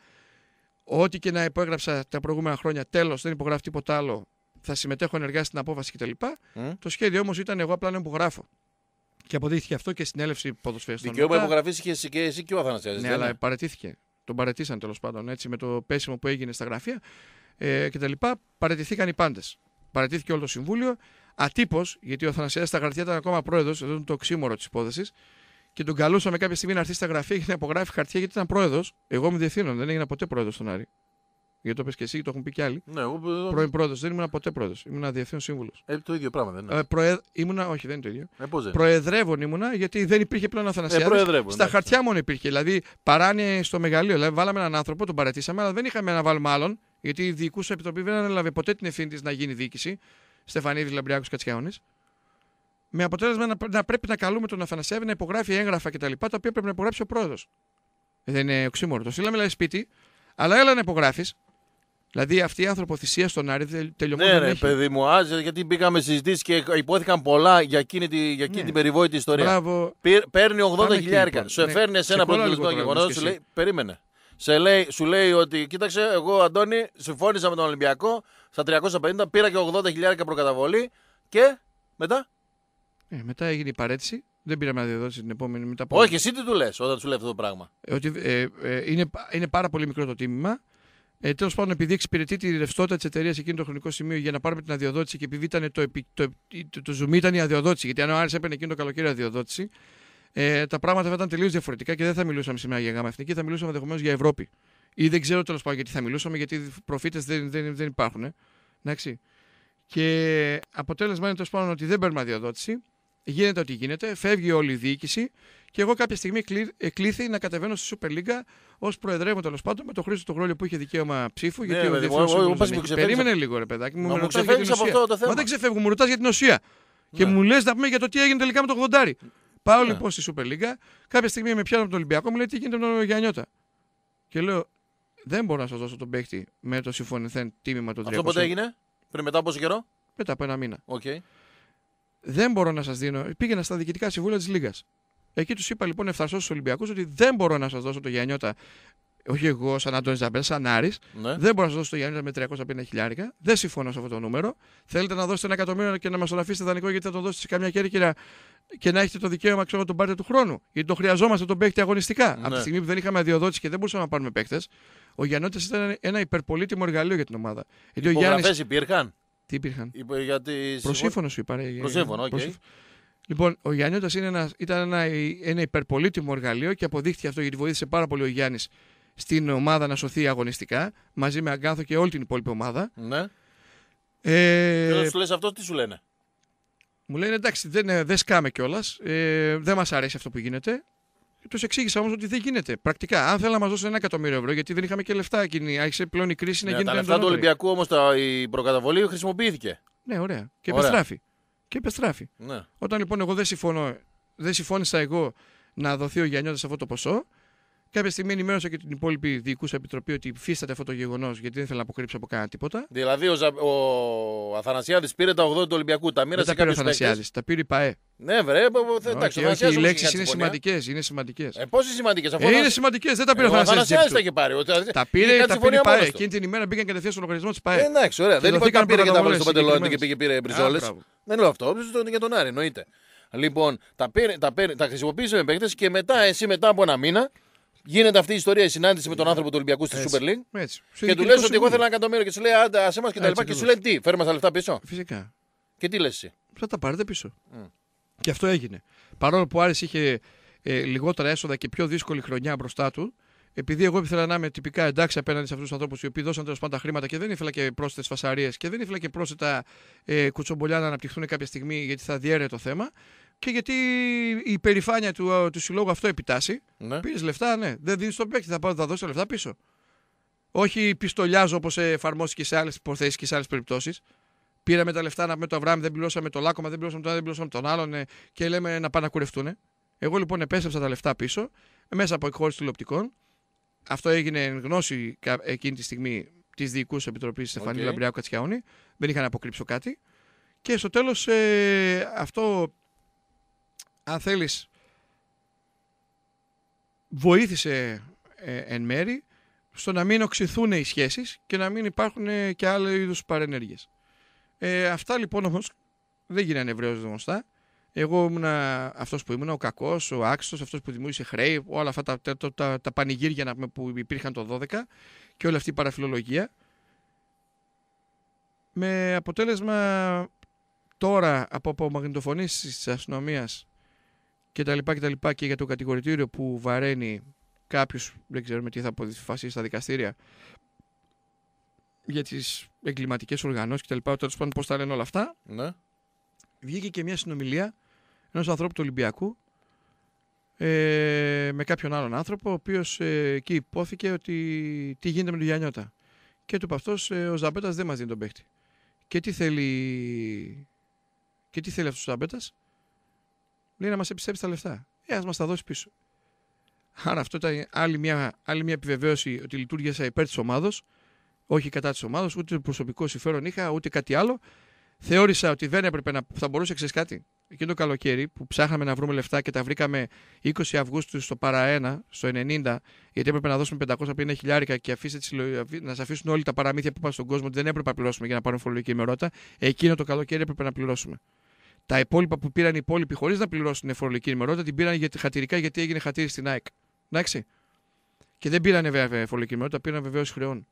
ότι και να υπόγραψα τα προηγούμενα χρόνια, τέλος, δεν υπογράφει τίποτα άλλο, θα συμμετέχω ενεργά στην απόφαση κτλ. Mm. Το σχέδιο όμως ήταν εγώ απλά να υπογράφω. Και αποδείχθηκε αυτό και στην έλευση ποδοσφαίρου. Δικαίωμα υπογραφής είχε και, εσύ και ο Αθανασιάς. Ναι, αλλά παρετήθηκε. Τον παρατήσαν τέλος πάντων έτσι, με το πέσιμο που έγινε στα γραφεία ε, κτλ. Παρατηθήκαν οι πάντες. Παρατήθηκε όλο το Συμβούλιο. Ατύπως, γιατί ο Θανασιάδης στα χαρτιά ήταν ακόμα πρόεδρος, εδώ είναι το οξύμορο της υπόθεσης, και τον καλούσαμε κάποια στιγμή να έρθει στα γραφεία και να απογράφει χαρτιά γιατί ήταν πρόεδρος. Εγώ μου διευθύνων, δεν έγινα ποτέ πρόεδρος στον Άρη. Γιατί το πες και εσύ, το έχουν πει κι άλλοι. Ναι, εγώ... Πρώην πρόεδρος. Δεν ήμουν ποτέ πρόεδρος. Ήμουν διευθύνων σύμβουλος. Ε, το ίδιο πράγμα δεν είναι. Ε, προε... ήμουνα... Όχι, δεν είναι το ίδιο. Ε, πώς δεν. Προεδρεύων ήμουνα γιατί δεν υπήρχε πλέον Αθανασιάδη. Ε, Στα ναι. χαρτιά μόνο υπήρχε. Δηλαδή παράνοια στο μεγαλείο. Δηλαδή βάλαμε έναν άνθρωπο, τον παρατήσαμε, αλλά δεν είχαμε να βάλουμε άλλον. Γιατί η διοικούσα επιτροπή δεν έλαβε ποτέ την ευθύνη της να γίνει διοίκηση. Στεφανίδη Λαμπριάκος Κατσιαόνη. Με αποτέλεσμα να, πρέπει να καλούμε τον Αφανασιάβη να υπογράφει έγγραφα κτλ. Τα, τα οποία πρέπει να υπογράψει ο πρόεδρος. Ε, δεν είναι οξύμορο. Το στείλαμε σπίτι, αλλά έλα να υπογράφεις. Δηλαδή αυτή η ανθρωποθυσία στον Άρη τελειωμένη. Ναι, ρε, παιδί μου, άζε, γιατί μπήκαμε συζητήσεις και υπόθηκαν πολλά για εκείνη, για εκείνη ναι. την περιβόητη ιστορία. Παίρνει 80.000. Λοιπόν. Σου ναι. ένα πρωτοβουλικό γεγονό, σου λέει, περίμενε σε λέει, σου λέει ότι κοίταξε, εγώ Αντώνη συμφώνησα με τον Ολυμπιακό στα 350, πήρα και 80.000 προκαταβολή και μετά. Ε, μετά έγινε η παρέτηση. Δεν πήραμε αδειοδότηση την επόμενη μετά. Από... Όχι, εσύ τι του λες όταν σου λέει αυτό το πράγμα. Ε, ότι, ε, ε, είναι, είναι πάρα πολύ μικρό το τίμημα. Ε, Τέλος πάντων, επειδή εξυπηρετεί τη ρευστότητα της εταιρείας εκείνο το χρονικό σημείο για να πάρουμε την αδειοδότηση και επειδή ήταν το, το, το, το, ήταν η αδειοδότηση, γιατί αν ο Άρης έπαιρνε εκείνο το καλοκαίρι αδειοδότηση, ε, τα πράγματα θα ήταν τελείως διαφορετικά και δεν θα μιλούσαμε σήμερα για γάμα εθνική, θα μιλούσαμε ενδεχομένως για Ευρώπη. Ή δεν ξέρω τέλος πάντων γιατί θα μιλούσαμε, γιατί προφήτες δεν, δεν, δεν υπάρχουν. Ε. Εντάξει. Και αποτέλεσμα είναι τέλος πάντων ότι δεν παίρνουμε αδειοδότηση. Γίνεται ό,τι γίνεται, φεύγει όλη η διοίκηση και εγώ κάποια στιγμή κλήθη να κατεβαίνω στη Super League ως προεδρεύω τέλος πάντων με το Χρήστο του Γρόλιο που είχε δικαίωμα ψήφου. Ναι, γιατί ναι, ο διεθνή. Περίμενε λίγο, ρε παιδάκι μου. Μου ξεφεύγεις από αυτό το Μα δεν ξεφεύγω, μου ρωτάς για την ουσία. Και ναι. μου λες να πούμε για το τι έγινε τελικά με το 80. Πάω yeah. λοιπόν στη Σούπερ Λίγκα, Κάποια στιγμή με πιάνω από τον Ολυμπιακό, μου λέει τι γίνεται με τον Γιάννιώτα. Και λέω, δεν μπορώ να σας δώσω τον παίχτη με το συμφωνηθέν τίμημα των 300. Αυτό πότε έγινε, πριν μετά πόσο καιρό. Μετά από ένα μήνα. Okay. Δεν μπορώ να σας δίνω. Πήγαινα στα διοικητικά συμβούλια της Λίγας. Εκεί τους είπα λοιπόν ευθαρσώ στους Ολυμπιακούς ότι δεν μπορώ να σας δώσω το Γιάννιώτα όχι εγώ, σαν Αντώνη Ζαμπέλ, σαν Άρης, ναι. δεν μπορώ να σας δώσω το Γιάννη με 350 χιλιάρικα. Δεν συμφωνώ σε αυτό το νούμερο. Θέλετε να δώσετε ένα εκατομμύριο και να μας τον αφήσετε δανεικό γιατί θα τον δώσετε σε καμιά κέρκυρα και να έχετε το δικαίωμα ξέρω, να τον πάρετε του χρόνου. Γιατί το χρειαζόμαστε τον παίχτη αγωνιστικά. Ναι. Από τη ναι. στιγμή που δεν είχαμε αδειοδότηση και δεν μπορούσαμε να πάρουμε παίχτε, ο Γιάννη ήταν ένα υπερπολίτημο εργαλείο για την ομάδα. Οι υπογραφέ Γιάννης... υπήρχαν. Τι υπήρχαν. Υπο... Γιατί... Προσύμφωνο σου είπα. Προσύμφωνο, okay. Προσύμφωνο. Λοιπόν, ο Γιάννη ήταν ένα, ένα υπερπολίτημο εργαλείο και αποδείχτηκε αυτό γιατί βοήθησε πάρα πολύ ο Γιάννης στην ομάδα να σωθεί αγωνιστικά μαζί με Αγκάθο και όλη την υπόλοιπη ομάδα. Ναι. Ε... Και σου λες αυτό, τι σου λένε. Μου λένε εντάξει, δεν, σκάμε κιόλας. Ε, δεν ε, μας αρέσει αυτό που γίνεται. Τους εξήγησα όμως ότι δεν γίνεται. Πρακτικά, αν θέλανε να μας δώσουν ένα εκατομμύριο ευρώ, γιατί δεν είχαμε και λεφτά εκείνη, άρχισε πλέον η κρίση ναι, να γίνεται. Τα λεφτά του Ολυμπιακού όμως η προκαταβολή χρησιμοποιήθηκε. Ναι, ωραία. Και ωραία. επιστράφει. Και επιστράφει. Ναι. Όταν λοιπόν εγώ δεν συμφωνώ, δεν συμφώνησα εγώ να δοθεί ο Γιάννιώτα αυτό το ποσό, Κάποια στιγμή ενημέρωσα και την υπόλοιπη διοικούσα επιτροπή ότι υφίσταται αυτό το γεγονός γιατί δεν ήθελα να αποκρύψω από κανένα τίποτα. Δηλαδή ο, Ζα... ο Αθανασιάδης πήρε τα 80 του Ολυμπιακού, τα μοίρασε κάποιο. Δεν τα πήρε ο τα πήρε η ΠαΕ. Ναι, βρε, ε, ε, ε, εντάξει, όχι, όχι, οι λέξει είναι σημαντικές. Είναι σημαντικές. Ε, είναι σημαντικές, αφού. Ε, είναι σημαντικές, δεν τα πήρε ο Αθανασιάδη. τα είχε πάρει. Τα πήρε, τα πήρε η ΠαΕ. Εκείνη την ημέρα μπήκαν κατευθείαν στον οργανισμό της ΠαΕ. Εντάξει, ωραία. Δεν είπα πήρε και τα βάλε στον Παντελόνι και πήγε πήρε μπριζόλε. Δεν λέω αυτό, για τον Άρη, εννοείται. Λοιπόν, τα, τα, τα χρησιμοποιήσαμε με και μετά, εσύ μετά από ένα μήνα, Γίνεται αυτή η ιστορία, η συνάντηση με τον ε, άνθρωπο του Ολυμπιακού στη Super League. Και του λε ότι εγώ θέλω ένα εκατομμύριο και σου λέει άντα, α και τα λοιπά. Και σου λέει τι, φέρμα τα λεφτά πίσω. Φυσικά. Και τι λες εσύ. Θα τα πάρετε πίσω. Και αυτό έγινε. Παρόλο που Άρης είχε ε, λιγότερα έσοδα και πιο δύσκολη χρονιά μπροστά του, επειδή εγώ ήθελα να είμαι τυπικά εντάξει απέναντι σε αυτούς τους ανθρώπους οι οποίοι δώσαν τέλος πάντων τα χρήματα και δεν ήθελα και πρόσθετες φασαρίες και δεν ήθελα και πρόσθετα ε, κουτσομπολιά να αναπτυχθούν κάποια στιγμή γιατί θα διέρεε το θέμα. Και γιατί η περηφάνεια του, ε, του συλλόγου αυτό επιτάσσει. Ναι. Πήρες λεφτά, ναι. Δεν δίνεις τον παίκτη, θα, πάω, θα δώσει λεφτά πίσω. Όχι πιστολιάζω όπως εφαρμόστηκε σε άλλες υποθέσεις και σε άλλες περιπτώσεις. Πήραμε τα λεφτά να το Αβράμ, δεν πληρώσαμε το Λάκωμα, δεν πληρώσαμε τον δεν πληρώσαμε τον άλλον ε, και λέμε να πάνε να κουρευτούν. Εγώ λοιπόν επέστρεψα τα λεφτά πίσω μέσα από εκχώρηση τηλεοπτικών. Αυτό έγινε γνώση εκείνη τη στιγμή της Διοικούς Επιτροπής Στεφανή okay. Λαμπριάκου Δεν είχα να αποκρύψω κάτι. Και στο τέλος ε, αυτό, αν θέλεις, βοήθησε ε, εν μέρη στο να μην οξυθούν οι σχέσεις και να μην υπάρχουν ε, και είδου είδους παρενέργειες. Ε, αυτά λοιπόν όμως δεν γίνανε ευρέως γνωστά. Εγώ ήμουν αυτός που ήμουν, ο κακός, ο άξιος, αυτός που δημιούργησε χρέη, όλα αυτά τα, τα, τα, τα πανηγύρια που υπήρχαν το 12 και όλη αυτή η παραφιλολογία. Με αποτέλεσμα τώρα από απομαγνητοφωνήσει της αστυνομίας και τα λοιπά και τα λοιπά και για το κατηγορητήριο που βαραίνει κάποιους, δεν ξέρουμε τι θα αποφασίσει στα δικαστήρια για τις εγκληματικές οργανώσεις και τα λοιπά, τέλος πάντων πώς θα λένε όλα αυτά. Ναι βγήκε και μια συνομιλία ενός ανθρώπου του Ολυμπιακού ε, με κάποιον άλλον άνθρωπο, ο οποίος ε, εκεί υπόθηκε ότι τι γίνεται με τον Γιαννιώτα. Και του είπε ε, ο Ζαμπέτας δεν μας δίνει τον παίχτη. Και τι θέλει, και τι θέλει αυτός ο Ζαμπέτας. Λέει να μας επιστρέψει τα λεφτά. Ε, ας μας τα δώσει πίσω. Άρα αυτό ήταν άλλη μια, άλλη μια επιβεβαίωση ότι λειτουργήσα υπέρ της ομάδος, όχι κατά της ομάδος, ούτε προσωπικό συμφέρον είχα, ούτε κάτι άλλο θεώρησα ότι δεν έπρεπε να. θα μπορούσε, ξέρεις κάτι. Εκείνο το καλοκαίρι που ψάχαμε να βρούμε λεφτά και τα βρήκαμε 20 Αυγούστου στο παραένα, στο 90, γιατί έπρεπε να δώσουμε 550 χιλιάρικα και αφήστε τις, να σας αφήσουν όλοι τα παραμύθια που είπαν στον κόσμο ότι δεν έπρεπε να πληρώσουμε για να πάρουμε φορολογική ημερότητα. Εκείνο το καλοκαίρι έπρεπε να πληρώσουμε. Τα υπόλοιπα που πήραν οι υπόλοιποι χωρίς να πληρώσουν φορολογική ημερότητα την πήραν γιατί, χατηρικά γιατί έγινε χατήρι στην ΑΕΚ. Εντάξει. Και δεν πήραν βέβαια φορολογική ημερότητα, πήραν βεβαίως χρεών.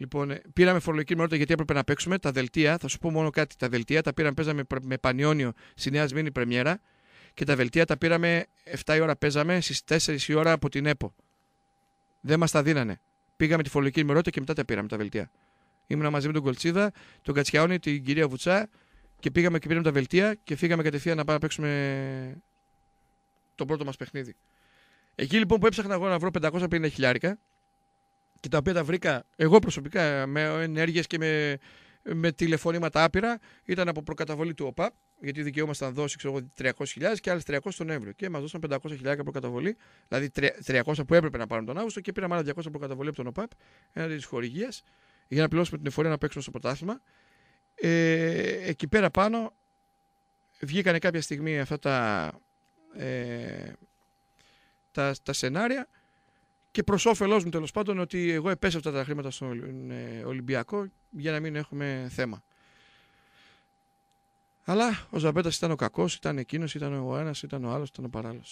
Λοιπόν, ε, πήραμε φορολογική μερότητα γιατί έπρεπε να παίξουμε. Τα δελτία, θα σου πω μόνο κάτι. Τα δελτία τα πήραμε, παίζαμε με Πανιόνιο στη Νέα Σμήνη Πρεμιέρα. Και τα δελτία τα πήραμε 7 η ώρα παίζαμε, στις 4 η ώρα από την ΕΠΟ. Δεν μας τα δίνανε. Πήγαμε τη φορολογική μερότητα και μετά τα πήραμε τα δελτία. Ήμουνα μαζί με τον Κολτσίδα, τον Κατσιάωνη, την κυρία Βουτσά και πήγαμε και πήραμε τα δελτία και φύγαμε κατευθείαν να πάμε να παίξουμε το πρώτο μας παιχνίδι. Εκεί λοιπόν που έψαχνα εγώ να βρω 550 χιλιάρικα, και τα οποία τα βρήκα εγώ προσωπικά με ενέργειες και με, με τηλεφωνήματα άπειρα ήταν από προκαταβολή του ΟΠΑΠ γιατί να δώσει 300.000 και άλλες 300 τον Νοέμβριο. Και μας δώσαν 500.000 προκαταβολή, δηλαδή 300 που έπρεπε να πάρουν τον Αύγουστο και πήραμε άλλα 200 προκαταβολή από τον ΟΠΑΠ έναντι της χορηγίας για να πληρώσουμε την εφορία να παίξουμε στο πρωτάθλημα. Ε, εκεί πέρα πάνω βγήκανε κάποια στιγμή αυτά τα, ε, τα, τα σενάρια και προς όφελός μου τέλος πάντων ότι εγώ επέσα τα χρήματα στον ε, Ολυμπιακό για να μην έχουμε θέμα. Αλλά ο Ζαμπέτας ήταν ο κακός, ήταν εκείνος, ήταν ο ένας, ήταν ο άλλος, ήταν ο παράλληλος.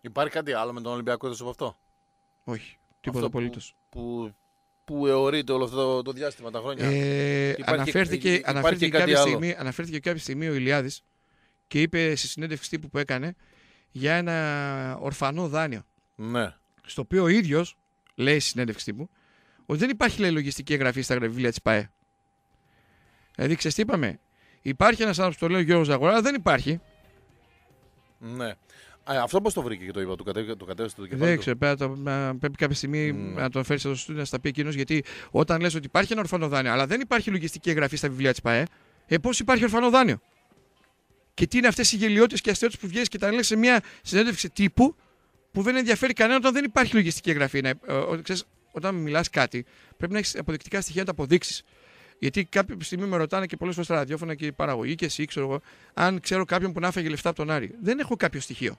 Υπάρχει κάτι άλλο με τον Ολυμπιακό εδώ από αυτό. Όχι, τίποτα απολύτως. Που, που αιωρείται όλο αυτό το, διάστημα τα χρόνια. Ε, υπάρχει, αναφέρθηκε, υπάρχει αναφέρθηκε, κάποια στιγμή, αναφέρθηκε κάποια στιγμή ο Ηλιάδης και είπε στη συνέντευξη τύπου που έκανε για ένα ορφανό δάνειο. Ναι στο οποίο ο ίδιος λέει στη συνέντευξη μου, ότι δεν υπάρχει λέει, λογιστική εγγραφή στα βιβλία της ΠαΕ. Δηλαδή, ξέρεις τι είπαμε, υπάρχει ένας άνθρωπος που το λέει ο Γιώργος Ζαγορά, δεν υπάρχει. Ναι. Α, αυτό πώς το βρήκε και το είπα, το, κατέ, το κατέβασε το κεφάλι. Δεν ξέρω, πρέπει κάποια στιγμή mm. να τον φέρεις εδώ στο να στα πει εκείνος, γιατί όταν λες ότι υπάρχει ένα ορφανοδάνειο, αλλά δεν υπάρχει λογιστική εγγραφή στα βιβλία της ΠαΕ, ε, πώς υπάρχει ορφανοδάνειο. Και τι είναι αυτές οι γελιότητες και αστείωτες που βγαίνεις και τα λες σε μια συνέντευξη τύπου που δεν ενδιαφέρει κανένα όταν δεν υπάρχει λογιστική εγγραφή. Να, ε, ξέρεις, όταν μιλάς κάτι, πρέπει να έχεις αποδεικτικά στοιχεία να το αποδείξεις. Γιατί κάποια στιγμή με ρωτάνε και πολλές φορές στα ραδιόφωνα και παραγωγή παραγωγοί και εσύ, ξέρω εγώ, αν ξέρω κάποιον που να φάγει λεφτά από τον Άρη. Δεν έχω κάποιο στοιχείο.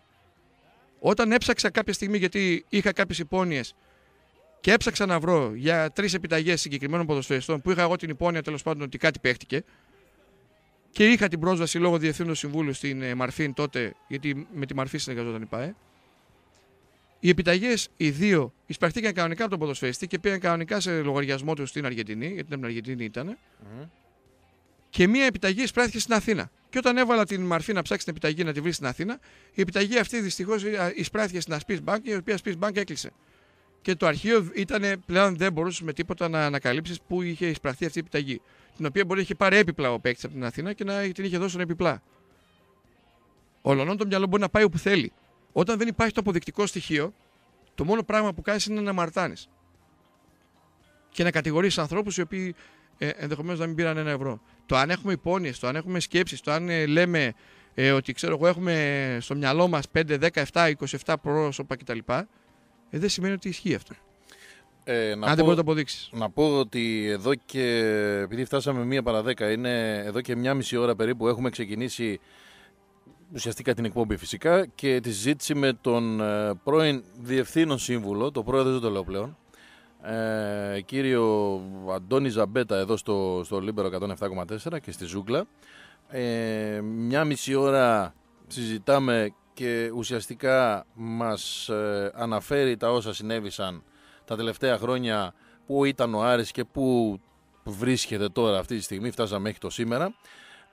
Όταν έψαξα κάποια στιγμή, γιατί είχα κάποιες υπόνοιες και έψαξα να βρω για τρεις επιταγές συγκεκριμένων ποδοσφαιριστών που είχα εγώ την υπόνοια τέλος πάντων ότι κάτι παίχτηκε και είχα την πρόσβαση λόγω διευθύνων Συμβούλου στην ε, Μαρφίν τότε, γιατί με τη Μαρφίν συνεργαζόταν η ΠΑΕ. Οι επιταγές, οι δύο, εισπραχτήκαν κανονικά από τον ποδοσφαιστή και πήγαν κανονικά σε λογαριασμό του στην Αργεντινή, γιατί την Αργεντινή ήταν. Και μία επιταγή εισπράχθηκε στην Αθήνα. Και όταν έβαλα την Μαρφή να ψάξει την επιταγή να τη βρει στην Αθήνα, η επιταγή αυτή δυστυχώς ε, εισπράχθηκε στην Ασπή Bank, η οποία Ασπή Bank έκλεισε. Και το αρχείο ήταν πλέον δεν μπορούσες με τίποτα να ανακαλύψεις πού είχε εισπραχθεί αυτή η επιταγή. Την οποία μπορεί να είχε πάρει έπιπλα ο παίκτης από την Αθήνα και να την είχε δώσει επιπλά. Ο το μυαλό μπορεί να πάει όπου θέλει. Όταν δεν υπάρχει το αποδεικτικό στοιχείο, το μόνο πράγμα που κάνεις είναι να μαρτάνεις. Και να κατηγορείς ανθρώπους οι οποίοι ε, ενδεχομένως να μην πήραν ένα ευρώ. Το αν έχουμε υπόνοιες, το αν έχουμε σκέψεις, το αν ε, λέμε ε, ότι ξέρω εγώ έχουμε στο μυαλό μας 5, 10, 7, 27 πρόσωπα κτλ. Ε, δεν σημαίνει ότι ισχύει αυτό. Ε, να Αν δεν μπορεί να το αποδείξεις. Να πω ότι εδώ και. Επειδή φτάσαμε μία παρα 10, είναι εδώ και μία μισή ώρα περίπου έχουμε ξεκινήσει ουσιαστικά την εκπομπή φυσικά και τη συζήτηση με τον ε, πρώην Διευθύνων Σύμβουλο, το πρόεδρο δεν το λέω πλέον, ε, κύριο Αντώνη Ζαμπέτα εδώ στο, στο Λίμπερο 107,4 και στη Ζούγκλα. Ε, μια μισή ώρα συζητάμε και ουσιαστικά μας ε, αναφέρει τα όσα συνέβησαν τα τελευταία χρόνια που ήταν ο Άρης και που βρίσκεται τώρα αυτή τη στιγμή, φτάσαμε μέχρι το σήμερα.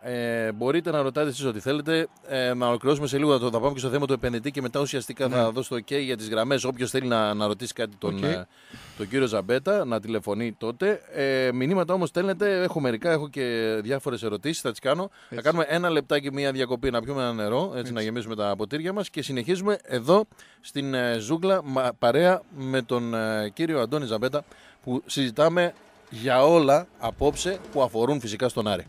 Ε, μπορείτε να ρωτάτε εσείς ό,τι θέλετε. Ε, να ολοκληρώσουμε σε λίγο, θα, θα πάμε και στο θέμα του επενδυτή και μετά ουσιαστικά ναι. θα δώσω το OK για τις γραμμές. Όποιος θέλει να, να ρωτήσει κάτι τον, ε, τον κύριο Ζαμπέτα, να τηλεφωνεί τότε. Ε, μηνύματα όμως στέλνετε. Έχω μερικά, έχω και διάφορες ερωτήσεις, θα τις κάνω. Θα κάνουμε ένα λεπτάκι μία διακοπή να πιούμε ένα νερό, έτσι, να γεμίσουμε τα ποτήρια μας και συνεχίζουμε εδώ στην ε, ζούγκλα παρέα με τον ε, κύριο Αντώνη Ζαμπέτα που συζητάμε για όλα απόψε που αφορούν φυσικά στον Άρη.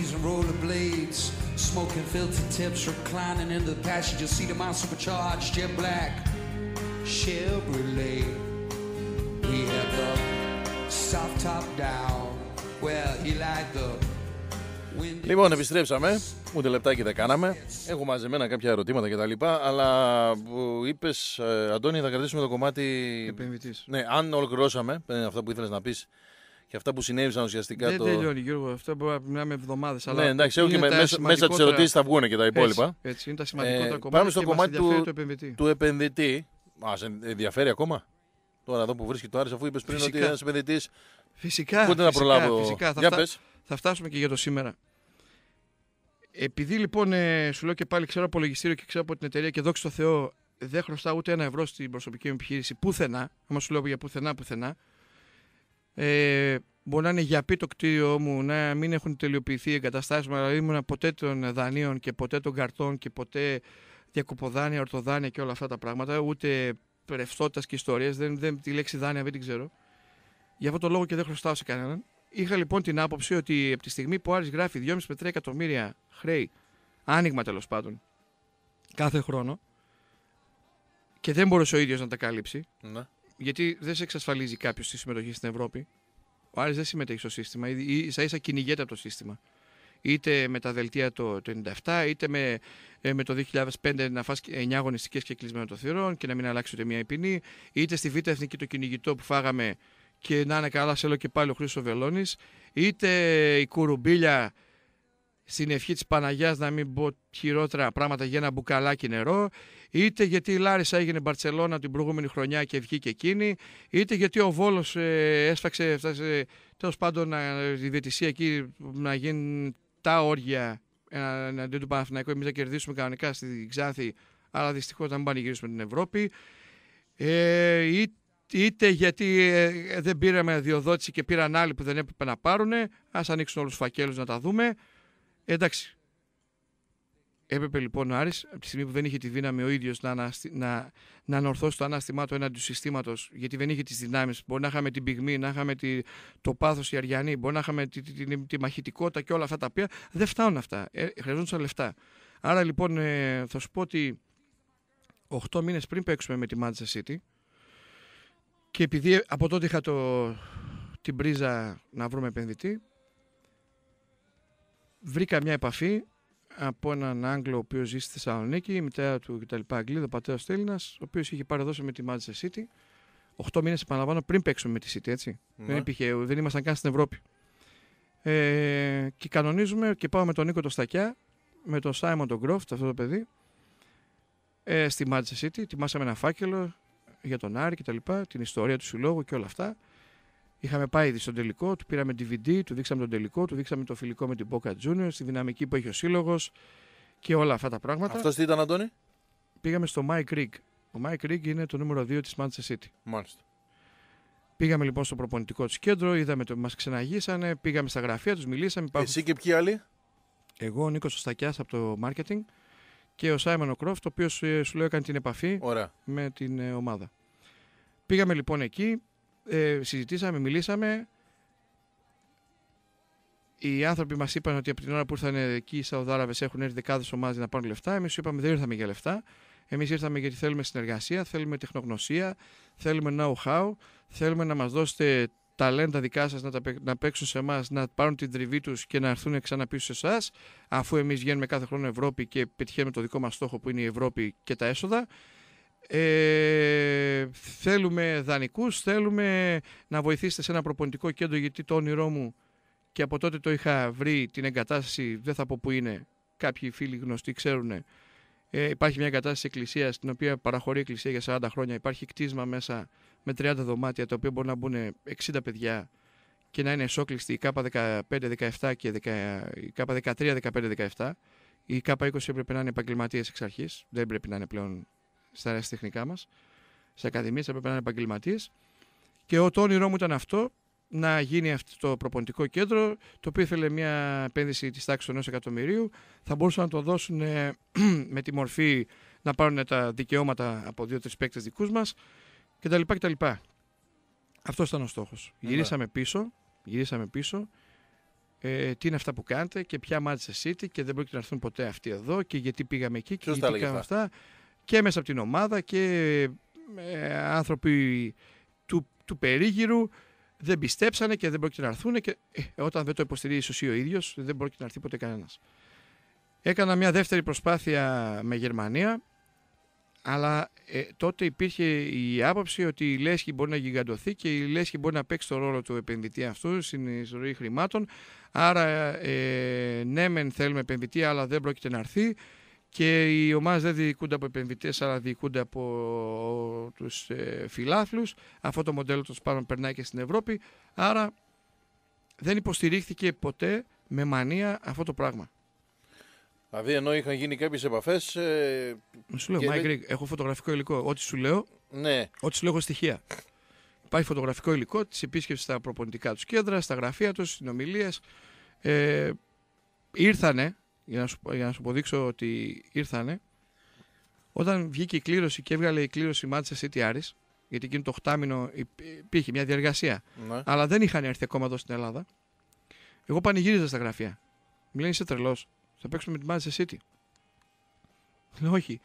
skis and rollerblades, smoking filter tips, reclining in the passenger seat of my supercharged jet black Chevrolet. He had the soft top down. Well, he liked the Λοιπόν, επιστρέψαμε. Ούτε λεπτάκι δεν κάναμε. Έχω μαζεμένα κάποια ερωτήματα κτλ. Αλλά ε, είπες, ε, Αντώνη, θα κρατήσουμε το κομμάτι. Επενδυτής. Ναι, αν ολοκληρώσαμε, ε, αυτά που ήθελες να πεις και αυτά που συνέβησαν ουσιαστικά. Δεν το... τελειώνει, Γιώργο. αυτό μπορεί να μιλάμε εβδομάδες. Ναι, εντάξει, και μέσα, μέσα τι ερωτήσει θα βγουν και τα υπόλοιπα. Έτσι, έτσι είναι τα σημαντικότερα ε, κομμάτια. Πάμε στο κομμάτι του, του επενδυτή. Του επενδυτή. Α, ενδιαφέρει ακόμα. Τώρα εδώ που βρίσκει το Άρης, αφού είπες πριν ότι ένας επενδυτής. Φυσικά. Ούτε να προλάβω. Φυσικά. Θα, για θα φτάσουμε και για το σήμερα. Επειδή λοιπόν ε, σου λέω και πάλι ξέρω από λογιστήριο και ξέρω από την εταιρεία και δόξα τω Θεώ δεν χρωστά ούτε ένα ευρώ στην προσωπική μου επιχείρηση πουθενά. όμω σου λέω για πουθενά, πουθενά. Ε, μπορεί να είναι για πει το κτίριό μου, να μην έχουν τελειοποιηθεί οι εγκαταστάσεις μου, αλλά ήμουν ποτέ των δανείων και ποτέ των καρτών και ποτέ διακοποδάνεια, ορθοδάνεια και όλα αυτά τα πράγματα, ούτε ρευστότητας και ιστορίες. Δεν, δεν, τη λέξη δάνεια δεν την ξέρω. Για αυτό το λόγο και δεν χρωστάω σε κανέναν. Είχα λοιπόν την άποψη ότι από τη στιγμή που Άρης γράφει 2,5 με 3 εκατομμύρια χρέη, άνοιγμα τέλος πάντων, κάθε χρόνο, και δεν μπορούσε ο ίδιος να τα καλύψει. Ναι γιατί δεν σε εξασφαλίζει κάποιος τη συμμετοχή στην Ευρώπη. Ο Άρης δεν συμμετέχει στο σύστημα, ή σα ίσα κυνηγέται από το σύστημα. Είτε με τα δελτία το, 1997, 97, είτε με, ε, το 2005 να φας 9 αγωνιστικές και κλεισμένο των θυρών και να μην αλλάξει ούτε μία ποινή, είτε στη Β' Εθνική το κυνηγητό που φάγαμε και να είναι καλά, σε και πάλι ο Χρήστος Βελώνης, είτε η κουρουμπίλια στην ευχή της Παναγιάς να μην πω χειρότερα πράγματα για ένα μπουκαλάκι νερό, είτε γιατί η Λάρισα έγινε Μπαρτσελώνα την προηγούμενη χρονιά και βγήκε εκείνη, είτε γιατί ο Βόλος ε, έσφαξε, έφτασε τέλος πάντων η διαιτησία εκεί να γίνουν τα όρια εναντίον του Παναθηναϊκού, εμείς να κερδίσουμε κανονικά στη Ξάνθη, αλλά δυστυχώς να μην πανηγυρίσουμε την Ευρώπη. Ε, είτε γιατί ε, δεν πήραμε διοδότηση και πήραν άλλοι που δεν έπρεπε να πάρουν. Ας ανοίξουν όλους τους φακέλους να τα δούμε. Εντάξει. Έπρεπε λοιπόν ο Άρης, από τη στιγμή που δεν είχε τη δύναμη ο ίδιος να, να, να, να ανορθώσει το ανάστημά του έναντι του συστήματος, γιατί δεν είχε τις δυνάμεις, Μπορεί να είχαμε την πυγμή, να είχαμε τη, το πάθος η αριανή, μπορεί να είχαμε τη, τη, τη, μαχητικότητα και όλα αυτά τα οποία δεν φτάνουν αυτά. Ε, χρειαζόντουσαν λεφτά. Άρα λοιπόν ε, θα σου πω ότι 8 μήνες πριν παίξουμε με τη Manchester City και επειδή ε, από τότε είχα το, την πρίζα να βρούμε επενδυτή, βρήκα μια επαφή από έναν Άγγλο ο οποίος ζει στη Θεσσαλονίκη, η μητέρα του κτλ. Αγγλίδα, ο πατέρας του ο οποίος είχε πάρει με τη Manchester City. 8 μήνες, επαναλαμβάνω, πριν παίξουμε με τη City, έτσι. Ναι. Δεν, υπήρχε, δεν ήμασταν καν στην Ευρώπη. Ε, και κανονίζουμε και πάμε με τον Νίκο το Στακιά, με τον Σάιμον τον Γκρόφτ, αυτό το παιδί, ε, στη Manchester City. Ετοιμάσαμε ένα φάκελο για τον Άρη και τα την ιστορία του συλλόγου και όλα αυτά. Είχαμε πάει ήδη στον τελικό, του πήραμε DVD, του δείξαμε τον τελικό, του δείξαμε το φιλικό με την Boca Juniors, τη δυναμική που έχει ο σύλλογος και όλα αυτά τα πράγματα. Αυτός τι ήταν, Αντώνη? Πήγαμε στο Mike Rigg. Ο Mike Rigg είναι το νούμερο 2 της Manchester City. Μάλιστα. Πήγαμε λοιπόν στο προπονητικό του κέντρο, είδαμε το μας ξεναγήσανε, πήγαμε στα γραφεία τους, μιλήσαμε. Υπάρχουν... Εσύ και ποιοι άλλοι. Εγώ, ο Νίκος Στακιά από το marketing και ο Σάιμον Οκρόφτ, ο οποίος ε, σου λέω έκανε την επαφή Ωραία. με την ε, ομάδα. Πήγαμε λοιπόν εκεί, ε, συζητήσαμε, μιλήσαμε. Οι άνθρωποι μας είπαν ότι από την ώρα που ήρθαν εκεί οι Σαουδάραβες έχουν έρθει δεκάδες ομάδες να πάρουν λεφτά. Εμείς είπαμε δεν ήρθαμε για λεφτά. Εμείς ήρθαμε γιατί θέλουμε συνεργασία, θέλουμε τεχνογνωσία, θέλουμε know-how, θέλουμε να μας δώσετε ταλέντα δικά σας να, τα, να παίξουν σε εμάς, να πάρουν την τριβή τους και να έρθουν ξανά πίσω σε εσάς, αφού εμείς βγαίνουμε κάθε χρόνο Ευρώπη και πετυχαίνουμε το δικό μας στόχο που είναι η Ευρώπη και τα έσοδα. Ε, θέλουμε δανεικούς, θέλουμε να βοηθήσετε σε ένα προπονητικό κέντρο γιατί το όνειρό μου και από τότε το είχα βρει την εγκατάσταση, δεν θα πω που είναι, κάποιοι φίλοι γνωστοί ξέρουν. Ε, υπάρχει μια εγκατάσταση εκκλησίας την οποία παραχωρεί η εκκλησία για 40 χρόνια. Υπάρχει κτίσμα μέσα με 30 δωμάτια τα οποία μπορούν να μπουν 60 παιδιά και να είναι εσόκλειστη η K15, 17 και η K13, 15, 17. Η K20 έπρεπε να είναι επαγγελματίες εξ αρχής, δεν πρέπει να είναι πλέον στα τεχνικά μας. Σε ακαδημίες έπρεπε να είναι επαγγελματίες. Και ό, το όνειρό μου ήταν αυτό, να γίνει αυτό το προπονητικό κέντρο, το οποίο ήθελε μια επένδυση της τάξης των ενός εκατομμυρίου. Θα μπορούσαν να το δώσουν ε, με τη μορφή να πάρουν τα δικαιώματα από δύο-τρει παίκτες δικούς μας κτλ. λοιπά. Αυτός ήταν ο στόχος. Γυρίσαμε πίσω, γυρίσαμε πίσω. Ε, τι είναι αυτά που κάνετε και ποια μάτια City και δεν πρόκειται να έρθουν ποτέ αυτοί εδώ και γιατί πήγαμε εκεί και Ποιος γιατί κάναμε αυτά και μέσα από την ομάδα και ε, άνθρωποι του, του περίγυρου δεν πιστέψανε και δεν πρόκειται να έρθουν και ε, όταν δεν το υποστηρίζει ο ίδιος δεν πρόκειται να έρθει ποτέ κανένας. Έκανα μια δεύτερη προσπάθεια με Γερμανία αλλά ε, τότε υπήρχε η άποψη ότι η Λέσχη μπορεί να γιγαντωθεί και η Λέσχη μπορεί να παίξει το ρόλο του επενδυτή αυτού στην ζωή χρημάτων. Άρα ε, ναι μεν θέλουμε επενδυτή αλλά δεν πρόκειται να έρθει και οι ομάδες δεν διοικούνται από επενδυτές αλλά διοικούνται από τους ε, φιλάθλους. Αυτό το μοντέλο των σπάνων περνάει και στην Ευρώπη. Άρα δεν υποστηρίχθηκε ποτέ με μανία αυτό το πράγμα. Δηλαδή ενώ είχαν γίνει κάποιες επαφές... Ε, σου λέω, Μάικ έχω φωτογραφικό υλικό. Ό,τι σου λέω, ναι. ό,τι σου λέω έχω στοιχεία. Υπάρχει φωτογραφικό υλικό της επίσκεψης στα προπονητικά τους κέντρα, στα γραφεία τους, συνομιλίες. Ε, ήρθανε για να σου, να σου αποδείξω ότι ήρθανε, όταν βγήκε η κλήρωση και έβγαλε η κλήρωση Μάτσε City Άρης, γιατί εκείνο το 8 υπήρχε μια διαργασία, ναι. αλλά δεν είχαν έρθει ακόμα εδώ στην Ελλάδα, εγώ πανηγύριζα στα γραφεία. Μου λένε είσαι τρελός. Θα παίξουμε με τη Μάτσε City. Λέω όχι.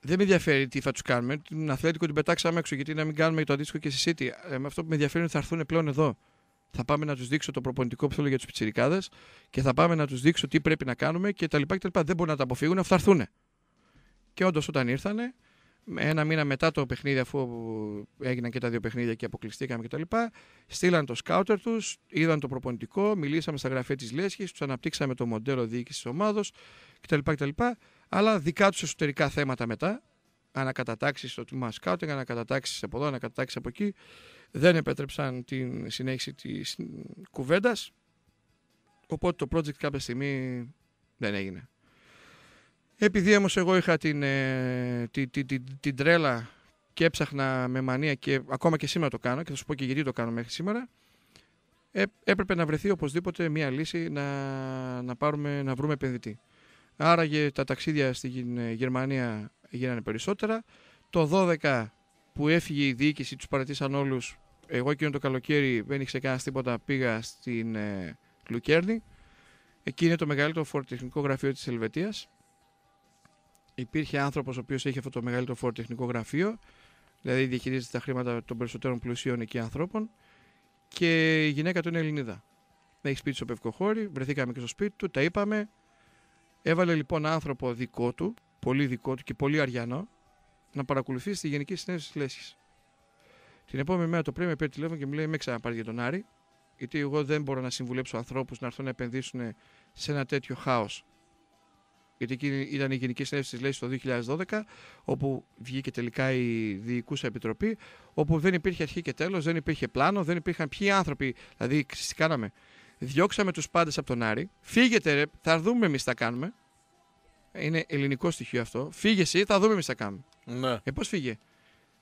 Δεν με ενδιαφέρει τι θα τους κάνουμε. Την Αθλέτικο την πετάξαμε έξω. Γιατί να μην κάνουμε το αντίστοιχο και στη City. Ε, με αυτό που με ενδιαφέρει είναι ότι θα έρθουν πλέον εδώ θα πάμε να τους δείξω το προπονητικό που θέλω για τους πιτσιρικάδες και θα πάμε να τους δείξω τι πρέπει να κάνουμε και κτλ. λοιπά Δεν μπορούν να τα αποφύγουν, αυτά έρθουν. Και όντως όταν ήρθανε, ένα μήνα μετά το παιχνίδι, αφού έγιναν και τα δύο παιχνίδια και αποκλειστήκαμε κτλ., στείλαν το σκάουτερ τους, είδαν το προπονητικό, μιλήσαμε στα γραφεία της Λέσχης, τους αναπτύξαμε το μοντέλο διοίκησης τη ομάδο κτλ. Αλλά δικά τους εσωτερικά θέματα μετά, ανακατατάξεις στο τμήμα σκάουτινγκ, ανακατατάξει από εδώ, ανακατατάξεις από εκεί. Δεν επέτρεψαν την συνέχιση της κουβέντας. Οπότε το project κάποια στιγμή δεν έγινε. Επειδή όμως εγώ είχα την, την, ε, την, την, την τρέλα και έψαχνα με μανία και ακόμα και σήμερα το κάνω και θα σου πω και γιατί το κάνω μέχρι σήμερα ε, έπρεπε να βρεθεί οπωσδήποτε μια λύση να, να, πάρουμε, να βρούμε επενδυτή. Άραγε τα ταξίδια στην ε, Γερμανία γίνανε περισσότερα. Το 12 που έφυγε η διοίκηση, τους παρατήσαν όλους. Εγώ εκείνο το καλοκαίρι δεν είχε κανένας τίποτα. Πήγα στην ε, Λουκέρνη. Εκεί είναι το μεγαλύτερο φοροτεχνικό γραφείο της Ελβετίας. Υπήρχε άνθρωπος ο οποίος έχει αυτό το μεγαλύτερο φοροτεχνικό γραφείο. Δηλαδή διαχειρίζεται τα χρήματα των περισσότερων πλουσίων εκεί ανθρώπων. Και η γυναίκα του είναι Ελληνίδα. Έχει σπίτι στο Πευκοχώρη, βρεθήκαμε και στο σπίτι του, τα είπαμε. Έβαλε λοιπόν άνθρωπο δικό του, πολύ δικό του και πολύ αριανό, να παρακολουθήσει τη Γενική Συνέλευση της Λέσχης. Την επόμενη μέρα το πρωί με πήρε τηλέφωνο και μου λέει: Με ξαναπάρει για τον Άρη, γιατί εγώ δεν μπορώ να συμβουλέψω ανθρώπους να έρθουν να επενδύσουν σε ένα τέτοιο χάος. Γιατί εκεί ήταν η Γενική Συνέλευση της Λέσχης το 2012, όπου βγήκε τελικά η Διοικούσα Επιτροπή, όπου δεν υπήρχε αρχή και τέλος, δεν υπήρχε πλάνο, δεν υπήρχαν ποιοι άνθρωποι. Δηλαδή, τι κάναμε. Διώξαμε τους πάντες από τον Άρη. Φύγετε, θα δούμε εμείς τι κάνουμε. Είναι ελληνικό στοιχείο αυτό. Φύγε εσύ, θα δούμε εμείς θα κάνουμε. Ναι. Ε, πώς φύγε.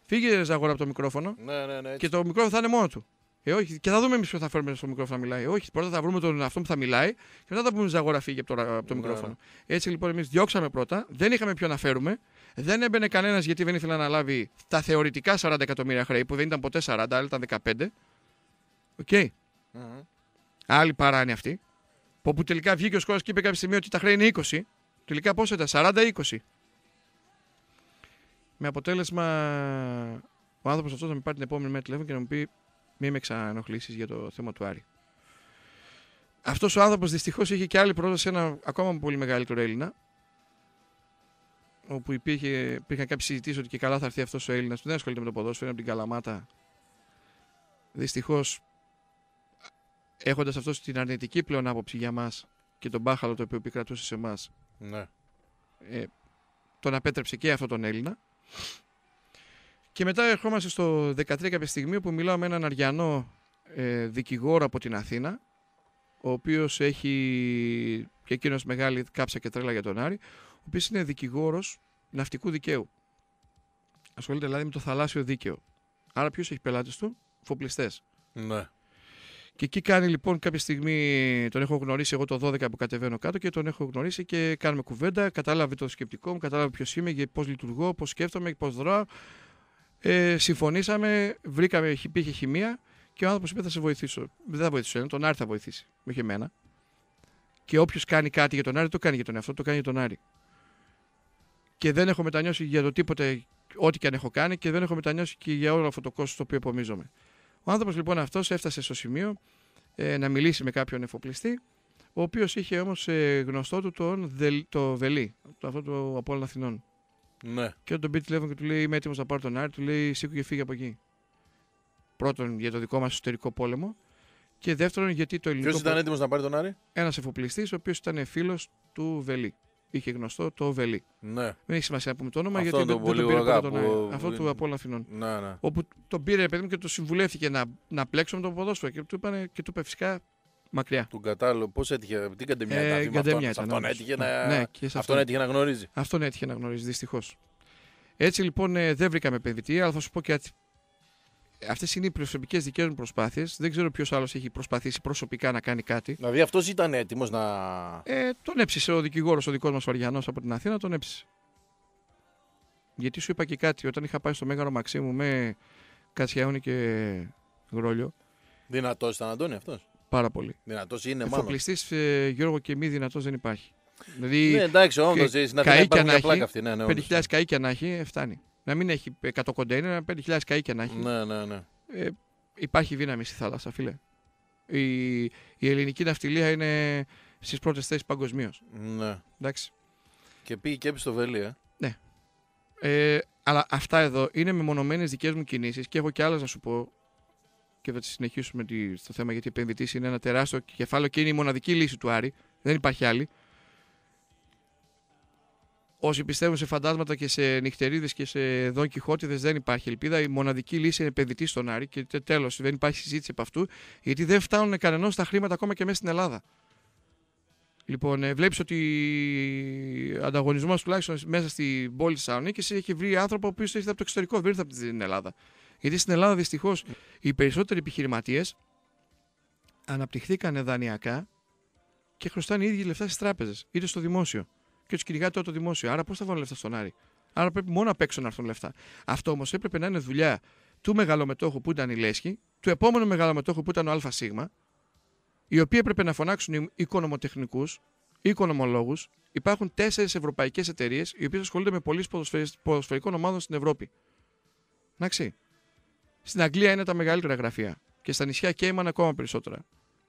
Φύγε Ζαγόρα από το μικρόφωνο ναι, ναι, ναι, και το μικρόφωνο θα είναι μόνο του. Ε, όχι, και θα δούμε εμείς ποιο θα φέρουμε στο μικρόφωνο να μιλάει. Ε, όχι, πρώτα θα βρούμε τον αυτό που θα μιλάει και μετά θα πούμε Ζαγόρα φύγει από το, από το ναι. μικρόφωνο. Ναι. Έτσι λοιπόν εμείς διώξαμε πρώτα, δεν είχαμε ποιο να φέρουμε. Δεν έμπαινε κανένας γιατί δεν ήθελε να λάβει τα θεωρητικά 40 εκατομμύρια χρέη που δεν ήταν ποτέ 40, αλλά ήταν 15. Οκ. Okay. Mm-hmm. Άλλη παράνοια αυτή. Που, που τελικά βγήκε ο Σκόρας και είπε κάποια στιγμή ότι τα χρέη είναι 20. Τελικά πόσο ήταν, 40-20. Με αποτέλεσμα ο άνθρωπος αυτός να με πάρει την επόμενη μέρα τηλέφωνο και να μου πει: Μην με ξαναενοχλήσεις για το θέμα του Άρη. Αυτός ο άνθρωπος δυστυχώς είχε και άλλη πρόταση, ένα ακόμα πολύ μεγαλύτερο Έλληνα. Όπου υπήρχε, υπήρχαν κάποιε συζητήσεις ότι και καλά θα έρθει αυτός ο Έλληνας που δεν ασχολείται με το ποδόσφαιρο, είναι από την Καλαμάτα. Δυστυχώς, έχοντας αυτός την αρνητική πλέον άποψη για μας και τον μπάχαλο το οποίο επικρατούσε σε εμάς, ναι. Ε, τον απέτρεψε και αυτό τον Έλληνα. Και μετά ερχόμαστε στο 13 κάποια στιγμή που μιλάω με έναν Αριανό ε, δικηγόρο από την Αθήνα, ο οποίος έχει και εκείνος μεγάλη κάψα και τρέλα για τον Άρη, ο οποίος είναι δικηγόρος ναυτικού δικαίου. Ασχολείται δηλαδή με το θαλάσσιο δίκαιο. Άρα ποιος έχει πελάτες του, φωπλιστές. Ναι. Και εκεί κάνει λοιπόν κάποια στιγμή, τον έχω γνωρίσει εγώ το 12 που κατεβαίνω κάτω και τον έχω γνωρίσει και κάνουμε κουβέντα, κατάλαβε το σκεπτικό μου, κατάλαβε ποιος είμαι, πώς λειτουργώ, πώς σκέφτομαι, πώς δρώ. Ε, συμφωνήσαμε, βρήκαμε, υπήρχε χημεία και ο άνθρωπος είπε θα σε βοηθήσω. Δεν θα βοηθήσω έναν, τον Άρη θα βοηθήσει, όχι εμένα. Και όποιος κάνει κάτι για τον Άρη, το κάνει για τον εαυτό, το κάνει για τον Άρη. Και δεν έχω μετανιώσει για το τίποτε, ό,τι και αν έχω κάνει, και δεν έχω μετανιώσει και για όλο αυτό το κόστος το οποίο επομίζομαι. Ο άνθρωπος λοιπόν αυτός έφτασε στο σημείο ε, να μιλήσει με κάποιον εφοπλιστή, ο οποίος είχε όμως ε, γνωστό του τον το Βελί, το, αυτό του Απόλυν Αθηνών. Ναι. Και τον πήρε τηλέφωνο και του λέει: Είμαι έτοιμος να πάρω τον Άρη, του λέει: Σήκω και φύγει από εκεί. Πρώτον, για το δικό μας εσωτερικό πόλεμο. Και δεύτερον, γιατί το ελληνικό. Ποιος ήταν έτοιμος να πάρει τον Άρη? Ένας εφοπλιστής, ο οποίος ήταν φίλος του Βελί είχε γνωστό το Βελί. Ναι. Δεν έχει σημασία να πούμε το όνομα, γιατί δεν, το πήρε ποτέ τον που... Αυτό του Ναι, ναι. Όπου τον πήρε, παιδί μου, και του συμβουλεύτηκε να, να πλέξω με τον ποδόσφαιρο. Και του είπανε και του είπε φυσικά μακριά. Του κατάλληλο, πώς έτυχε, Τι καντεμιά ε, ήταν. Αυτόν, αυτόν ναι, έτυχε ναι, να, ναι, και αυτόν, αυτόν να γνωρίζει. Αυτόν έτυχε να γνωρίζει, δυστυχώς. Έτσι λοιπόν ε, δεν βρήκαμε παιδιτή. αλλά θα σου πω και Αυτές είναι οι προσωπικές δικές μου προσπάθειες. Δεν ξέρω ποιος άλλος έχει προσπαθήσει προσωπικά να κάνει κάτι. Δηλαδή αυτός ήταν έτοιμος να. Ε, τον έψησε ο δικηγόρος, ο δικός μας ο από την Αθήνα, τον έψησε. Γιατί σου είπα και κάτι, όταν είχα πάει στο Μέγαρο Μαξίμου με Κατσιαούνι και Γρόλιο. Δυνατός ήταν Αντώνη αυτός. Πάρα πολύ. Δυνατός είναι μάλλον. Εφοπλιστής ε, Γιώργο και μη δυνατός δεν υπάρχει. Δηλαδή, ναι, εντάξει, όντω. Στην Αθήνα υπάρχει πλάκα αυτή. Ναι, ναι, 5.000 ναι. καίκια να έχει, ε, φτάνει να μην έχει 100 κοντέινερ, 5.000 καίκια να έχει. Ναι, ναι, ναι. Ε, υπάρχει δύναμη στη θάλασσα, φίλε. Η, η ελληνική ναυτιλία είναι στις πρώτες θέσεις παγκοσμίως. Ναι. Εντάξει. Και πήγε και στο Βέλγιο. Ε. Ναι. Ε, αλλά αυτά εδώ είναι μεμονωμένες δικές μου κινήσεις και έχω κι άλλες να σου πω. Και θα τη συνεχίσουμε στο θέμα γιατί επενδυτή είναι ένα τεράστιο κεφάλαιο και είναι η μοναδική λύση του Άρη. Δεν υπάρχει άλλη. Όσοι πιστεύουν σε φαντάσματα και σε νυχτερίδες και σε Δον δεν υπάρχει ελπίδα. Η μοναδική λύση είναι επενδυτή στον Άρη και τέλος, δεν υπάρχει συζήτηση από αυτού, γιατί δεν φτάνουν κανένα τα χρήματα ακόμα και μέσα στην Ελλάδα. Λοιπόν, ε, βλέπεις ότι ο ανταγωνισμός τουλάχιστον μέσα στην πόλη της και έχει βρει άνθρωπο ο οποίος ήρθε από το εξωτερικό, δεν ήρθε από την Ελλάδα. Γιατί στην Ελλάδα δυστυχώς οι περισσότεροι επιχειρηματίες αναπτυχθήκαν δανειακά και χρωστάνε οι ίδιοι λεφτά στις τράπεζες, είτε στο δημόσιο και τους κυνηγάει τώρα το δημόσιο. Άρα πώς θα βάλουν λεφτά στον Άρη. Άρα πρέπει μόνο απ' έξω να έρθουν λεφτά. Αυτό όμως έπρεπε να είναι δουλειά του μεγαλομετόχου που ήταν η Λέσχη, του επόμενου μεγαλομετόχου που ήταν ο ΑΣ, οι οποίοι έπρεπε να φωνάξουν οι οικονομοτεχνικούς, οικονομολόγους. Υπάρχουν τέσσερις ευρωπαϊκές εταιρείες οι οποίες ασχολούνται με πολλές ποδοσφαιρικών ομάδων στην Ευρώπη. Εντάξει. Στην Αγγλία είναι τα μεγαλύτερα γραφεία και στα νησιά Κέιμαν ακόμα περισσότερα.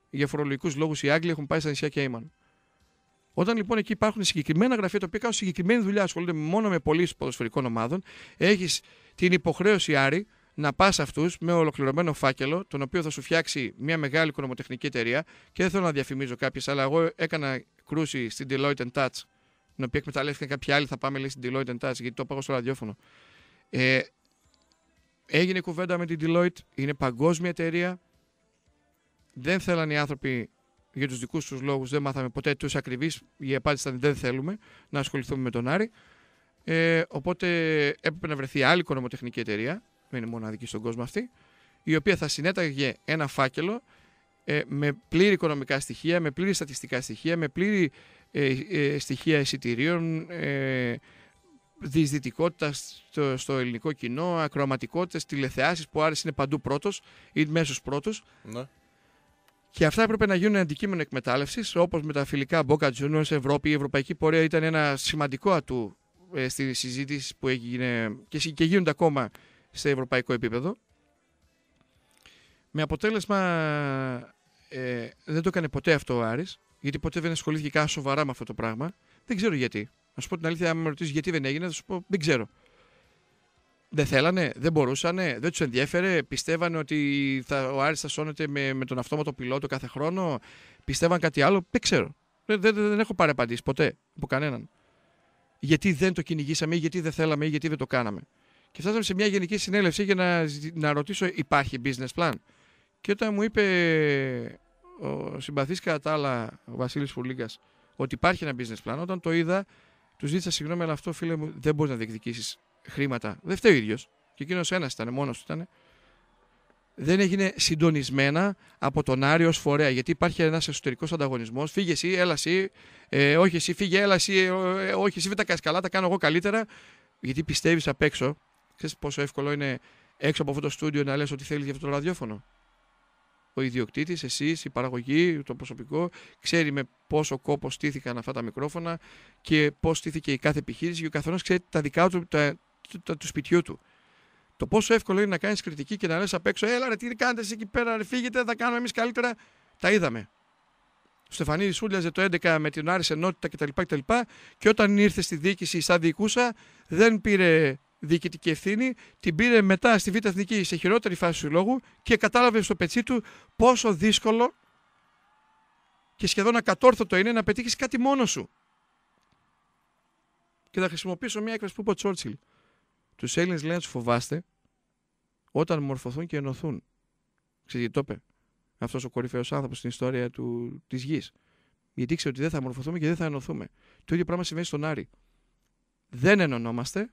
Για φορολογικούς λόγους οι Άγγλοι έχουν πάει στα νησιά Κέιμαν. Όταν λοιπόν εκεί υπάρχουν συγκεκριμένα γραφεία τα οποία κάνουν συγκεκριμένη δουλειά, ασχολούνται μόνο με πολλοί ποδοσφαιρικών ομάδων, έχεις την υποχρέωση Άρη να πας αυτούς με ολοκληρωμένο φάκελο, τον οποίο θα σου φτιάξει μια μεγάλη οικονομοτεχνική εταιρεία. Και δεν θέλω να διαφημίζω κάποιες, αλλά εγώ έκανα κρούση στην Deloitte Touch, την οποία εκμεταλλεύτηκαν κάποιοι άλλοι. Θα πάμε λέει στην Deloitte Touch, γιατί το πάω στο ραδιόφωνο. Ε, έγινε κουβέντα με την Deloitte, είναι παγκόσμια εταιρεία. Δεν θέλαν οι άνθρωποι για τους δικούς τους λόγους δεν μάθαμε ποτέ του ακριβή. Η απάντηση ήταν δεν θέλουμε να ασχοληθούμε με τον Άρη. Ε, οπότε έπρεπε να βρεθεί άλλη οικονομοτεχνική εταιρεία, που είναι μοναδική στον κόσμο αυτή, η οποία θα συνέταγε ένα φάκελο ε, με πλήρη οικονομικά στοιχεία, με πλήρη στατιστικά στοιχεία, με πλήρη ε, ε στοιχεία εισιτηρίων, ε, διεισδυτικότητα στο, στο, ελληνικό κοινό, ακροαματικότητες, τηλεθεάσεις που άρεσε είναι παντού πρώτος ή μέσος πρώτος. Ναι. Και αυτά έπρεπε να γίνουν αντικείμενο εκμετάλλευσης, όπως με τα φιλικά Boca σε Ευρώπη. Η ευρωπαϊκή πορεία ήταν ένα σημαντικό ατού ε, στη συζήτηση που έγινε και γίνονται ακόμα σε ευρωπαϊκό επίπεδο. Με αποτέλεσμα ε, δεν το έκανε ποτέ αυτό ο Άρης, γιατί ποτέ δεν ασχολήθηκε καν σοβαρά με αυτό το πράγμα. Δεν ξέρω γιατί. Να σου πω την αλήθεια, αν με ρωτήσεις γιατί δεν έγινε, θα σου πω δεν ξέρω. Δεν θέλανε, δεν μπορούσανε, δεν τους ενδιέφερε. Πιστεύανε ότι θα, ο Άρης θα σώνεται με, με τον αυτόματο πιλότο κάθε χρόνο. Πιστεύαν κάτι άλλο. Δεν ξέρω. Δεν, δεν, δεν έχω πάρει απαντήσεις ποτέ από κανέναν. Γιατί δεν το κυνηγήσαμε, ή γιατί δεν θέλαμε, ή γιατί δεν το κάναμε. Και φτάσαμε σε μια γενική συνέλευση για να, να ρωτήσω, υπάρχει business plan. Και όταν μου είπε ο συμπαθής κατά τα άλλα, ο Βασίλης Φουλίγκας, ότι υπάρχει ένα business plan, όταν το είδα, τους ζήτησα συγγνώμη, αλλά αυτό φίλε μου δεν μπορείς να διεκδικήσεις χρήματα. Δεν φταίει ο ίδιος. Και εκείνος ένας ήταν, μόνος του ήταν. Δεν έγινε συντονισμένα από τον Άριο φορέα. Γιατί υπάρχει ένας εσωτερικός ανταγωνισμός. Φύγε εσύ, έλα εσύ. Ε, όχι εσύ, φύγε, έλα εσύ. Ε, ε όχι εσύ, δεν τα κάνεις καλά, τα κάνω εγώ καλύτερα. Γιατί πιστεύεις απ' έξω. Ξέρεις πόσο εύκολο είναι έξω από αυτό το στούντιο να λες ότι θέλεις για αυτό το ραδιόφωνο. Ο ιδιοκτήτης, εσύ, η παραγωγή, το προσωπικό, ξέρει με πόσο κόπο στήθηκαν αυτά τα μικρόφωνα και πώς στήθηκε η κάθε επιχείρηση και ο καθένας ξέρει τα δικά του, τα, του, σπιτιού του. Το πόσο εύκολο είναι να κάνεις κριτική και να λες απ' έξω, έλα ρε, τι κάνετε εσείς εκεί πέρα, ρε, φύγετε, θα κάνουμε εμείς καλύτερα. Τα είδαμε. Ο Στεφανίδης σούλιαζε το 11 με την Άρης Ενότητα κτλ. κτλ. Και όταν ήρθε στη διοίκηση, στα διοικούσα, δεν πήρε διοικητική ευθύνη, την πήρε μετά στη Β' Εθνική σε χειρότερη φάση του λόγου και κατάλαβε στο πετσί του πόσο δύσκολο και σχεδόν ακατόρθωτο είναι να πετύχεις κάτι μόνος σου. Και θα χρησιμοποιήσω μια έκφραση που είπε ο Τσόρτσιλ. Τους Έλληνες λένε να τους φοβάστε όταν μορφωθούν και ενωθούν. Ξέρετε το είπε αυτός ο κορυφαίος άνθρωπος στην ιστορία του, της γης. Γιατί ήξερε ότι δεν θα μορφωθούμε και δεν θα ενωθούμε. Το ίδιο πράγμα συμβαίνει στον Άρη. Δεν ενωνόμαστε,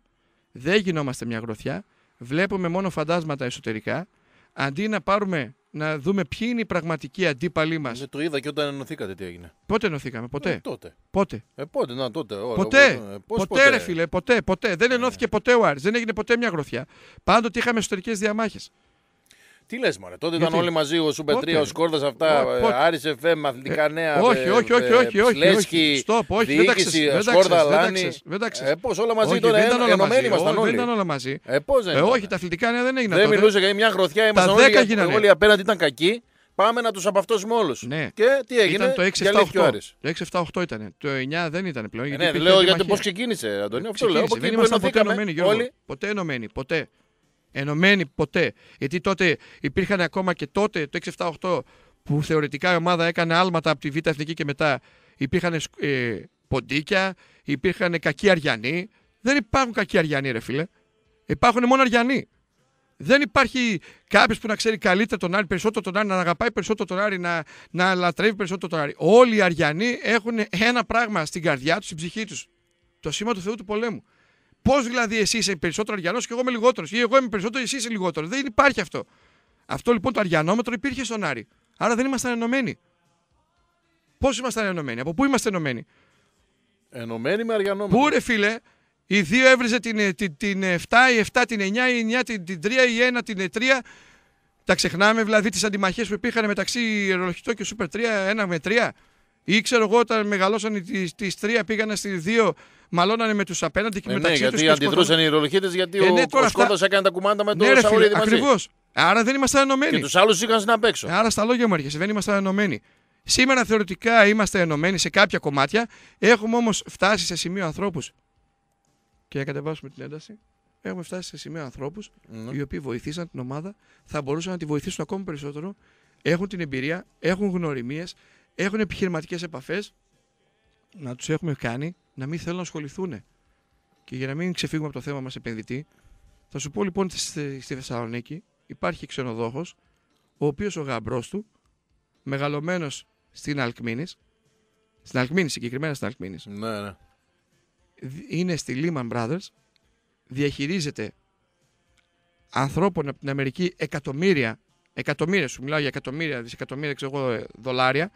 δεν γινόμαστε μια γροθιά, βλέπουμε μόνο φαντάσματα εσωτερικά. Αντί να πάρουμε να δούμε ποιοι είναι οι πραγματικοί αντίπαλοι μας. Ναι, το είδα και όταν ενωθήκατε τι έγινε. Πότε ενωθήκαμε, ποτέ. Ε, τότε. Πότε. Ε, πότε, να, τότε. ποτέ. Ε, ποτέ, ποτέ, ρε φίλε, ποτέ, ποτέ. Δεν ενώθηκε ε. ποτέ ο Άρης. Δεν έγινε ποτέ μια γροθιά. Πάντοτε είχαμε εσωτερικές διαμάχες. Τι λες, Μωρέ, τότε ήταν όλοι μαζί ο Σουμπετρία, ο Σκόρδας, αυτά. Ε, Άρι FM, αθλητικά ε, νέα. Όχι, ε, όχι, όχι, όχι. όχι, όχι. Στοπ, όχι, δεν Σκόρδα, Λάνι. Δεν τα ξέρει. Πώς όλα μαζί τώρα ενωμένοι ήμασταν όλοι. Δεν ήταν όλα μαζί. Ε, Ε, Όχι, τα αθλητικά νέα δεν έγιναν. Δεν μιλούσε για μια γροθιά, ήμασταν όλοι. Όλοι απέναντι ήταν κακοί. Πάμε να τους απαυτώσουμε όλους. Ναι. Και τι έγινε, ήταν το 6-7-8. Το 6-7-8 ήταν. Το 9 δεν ήταν πλέον. Γιατί ναι, λέω γιατί πώς ξεκίνησε, Αντωνίου. Αυτό λέω. Δεν ήμασταν ποτέ ενωμένοι. Ποτέ ενωμένοι. Ποτέ. Ενωμένοι ποτέ. Γιατί τότε υπήρχαν ακόμα και τότε, το 6 8 που θεωρητικά η ομάδα έκανε άλματα από τη Β' Εθνική και μετά. Υπήρχαν ε, ποντίκια, υπήρχαν κακοί Αριανοί. Δεν υπάρχουν κακοί Αριανοί, ρε φίλε. Υπάρχουν μόνο Αριανοί. Δεν υπάρχει κάποιος που να ξέρει καλύτερα τον Άρη, περισσότερο τον Άρη, να αγαπάει περισσότερο τον Άρη, να, να λατρεύει περισσότερο τον Άρη. Όλοι οι Αριανοί έχουν ένα πράγμα στην καρδιά τους, στην ψυχή τους. Το σήμα του Θεού του πολέμου. Πώς δηλαδή εσύ είσαι περισσότερο Αριανός και εγώ είμαι λιγότερος, ή εγώ είμαι περισσότερο, εσύ είσαι λιγότερος. Δεν υπάρχει αυτό. Αυτό λοιπόν το Αριανόμετρο υπήρχε στον Άρη. Άρα δεν ήμασταν ενωμένοι. Πώς ήμασταν ενωμένοι, από πού είμαστε ενωμένοι. Ενωμένοι με Αριανόμετρο. Πού ρε φίλε, η 2 έβριζε την, ε, την, την 7, η 7 την 9, η 9 την, την 3, η 1 την 3. Ε, Τα ξεχνάμε δηλαδή τις αντιμαχίες που υπήρχαν μεταξύ Ρολοχητό και Σούπερ 3, 1 με 3. Ή ξέρω εγώ, όταν μεγαλώσαν τι τρία πήγανε στις δύο, μαλώνανε με τους απέναντι και ε, ναι, μεταξύ ναι, Γιατί αντιδρούσαν οι ρολοχίτε, γιατί ε, ναι, ο, ο έκανε τα κουμάντα με τον ναι, Σαουρίδη μαζί. Ακριβώς. Άρα δεν ήμασταν ενωμένοι. Και τους άλλους είχαν να απέξω. Ε, άρα στα λόγια μου έρχεσαι, δεν ήμασταν ενωμένοι. Σήμερα θεωρητικά είμαστε ενωμένοι σε κάποια κομμάτια. Έχουμε όμως φτάσει σε σημείο ανθρώπους. Και να κατεβάσουμε την ένταση. Έχουμε φτάσει σε σημείο ανθρώπους mm. Ναι. οι οποίοι βοηθήσαν την ομάδα, θα μπορούσαν να τη βοηθήσουν ακόμη περισσότερο. Έχουν την εμπειρία, έχουν γνωριμίες, έχουν επιχειρηματικές επαφές να τους έχουμε κάνει να μην θέλουν να ασχοληθούν. Και για να μην ξεφύγουμε από το θέμα μας επενδυτή, θα σου πω λοιπόν ότι στη Θεσσαλονίκη υπάρχει ξενοδόχος, ο οποίος ο γαμπρός του, μεγαλωμένος στην Αλκμίνη, στην Αλκμίνη συγκεκριμένα στην Αλκμίνη, ναι, ναι. είναι στη Lehman Brothers, διαχειρίζεται ανθρώπων από την Αμερική εκατομμύρια, εκατομμύρια σου μιλάω για εκατομμύρια, δισεκατομμύρια ξέρω εγώ, ε, δολάρια,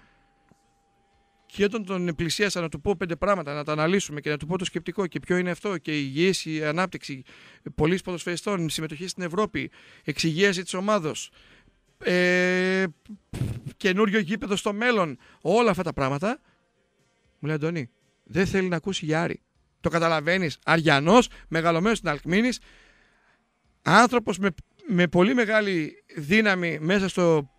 και όταν τον πλησίασα να του πω πέντε πράγματα, να τα αναλύσουμε και να του πω το σκεπτικό και ποιο είναι αυτό και η υγιής ανάπτυξη πολλής ποδοσφαιριστών, συμμετοχή στην Ευρώπη, εξυγίαση της ομάδος, ε, καινούριο γήπεδο στο μέλλον, όλα αυτά τα πράγματα, μου λέει Αντώνη, δεν θέλει να ακούσει Άρη. Το καταλαβαίνεις, Αριανός, μεγαλωμένος στην Αλκμίνης, άνθρωπος με, με πολύ μεγάλη δύναμη μέσα στο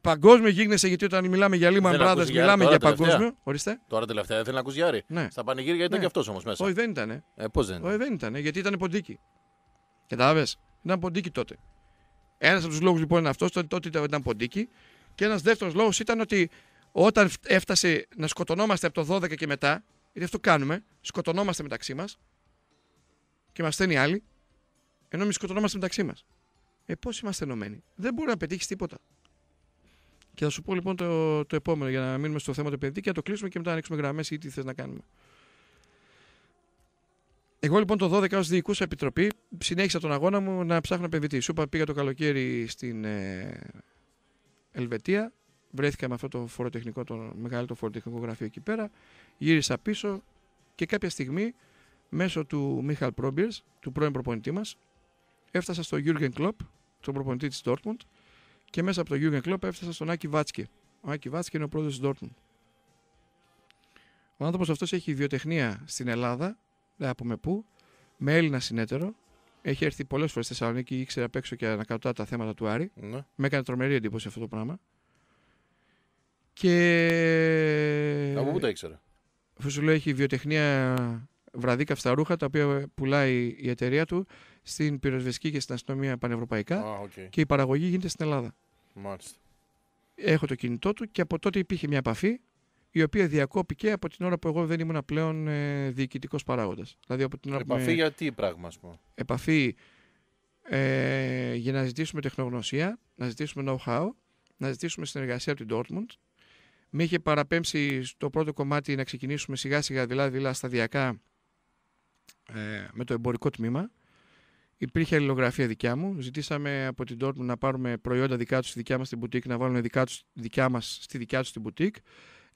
Παγκόσμιο γίγνεσαι γιατί όταν μιλάμε για Lehman Brothers μιλάμε για, παγκόσμιο. Ορίστε. Τώρα τελευταία δεν ακούσει Γιάρη. Ναι. Στα πανηγύρια ήταν ναι. και αυτός όμως μέσα. Όχι δεν ήταν. Ε, Πώς δεν. Όχι δεν ήταν γιατί ήταν ποντίκι. Κατάλαβες. Ήταν ποντίκι τότε. Ένας από τους λόγους λοιπόν είναι αυτός, τότε ήταν ποντίκι. Και ένας δεύτερος λόγος ήταν ότι όταν έφτασε να σκοτωνόμαστε από το 12 και μετά, γιατί αυτό κάνουμε, σκοτωνόμαστε μεταξύ μας και μας στέλνει άλλοι, ενώ εμείς σκοτωνόμαστε μεταξύ μας. Ε, πώς είμαστε ενωμένοι. Δεν μπορεί να πετύχεις τίποτα. Και θα σου πω λοιπόν το, το επόμενο για να μείνουμε στο θέμα του επενδυτή και να το κλείσουμε και μετά να ανοίξουμε γραμμές ή τι θες να κάνουμε. Εγώ λοιπόν το 12 ως διοικούσα επιτροπή συνέχισα τον αγώνα μου να ψάχνω επενδυτή. Σου είπα πήγα το καλοκαίρι στην ε, Ελβετία. Βρέθηκα με αυτό το φοροτεχνικό, το μεγάλο φοροτεχνικό γραφείο εκεί πέρα. Γύρισα πίσω και κάποια στιγμή μέσω του Μίχαλ Πρόμπιρ, του πρώην προπονητή μας, έφτασα στο Jürgen Klopp, τον προπονητή της Dortmund, και μέσα από το Γιούγεν Κλόπ έφτασα στον Άκη Βάτσκε. Ο Άκη Βάτσκε είναι ο πρόεδρος της Ντόρκμουντ. Ο άνθρωπος αυτός έχει βιοτεχνία στην Ελλάδα, δεν πούμε πού, με Έλληνα συνέτερο. Έχει έρθει πολλές φορές στη Θεσσαλονίκη, ήξερε απ' έξω και ανακατά τα θέματα του Άρη. Ναι. Με έκανε τρομερή εντύπωση αυτό το πράγμα. Και. Από πού τα ήξερε. Αφού σου λέω έχει βιοτεχνία βραδί ρούχα, τα οποία πουλάει η εταιρεία του στην πυροσβεστική και στην αστυνομία πανευρωπαϊκά και η παραγωγή γίνεται στην Ελλάδα. Μάλιστα. Έχω το κινητό του και από τότε υπήρχε μια επαφή η οποία διακόπηκε από την ώρα που εγώ δεν ήμουν πλέον ε, διοικητικός παράγοντας. Δηλαδή, από την ώρα επαφή για τι πράγμα, ας πούμε. Επαφή ε, για να ζητήσουμε τεχνογνωσία, να ζητήσουμε know-how, να ζητήσουμε συνεργασία από την Dortmund. Με είχε παραπέμψει στο πρώτο κομμάτι να ξεκινήσουμε σιγά σιγά, δηλαδή, δηλαδή σταδιακά ε, με το εμπορικό τμήμα. Υπήρχε αλληλογραφία δικιά μου. Ζητήσαμε από την Dortmund να πάρουμε προϊόντα δικά τους στη δικιά μας την boutique, να βάλουν δικά, τους, δικιά μας στη δικιά τους την boutique.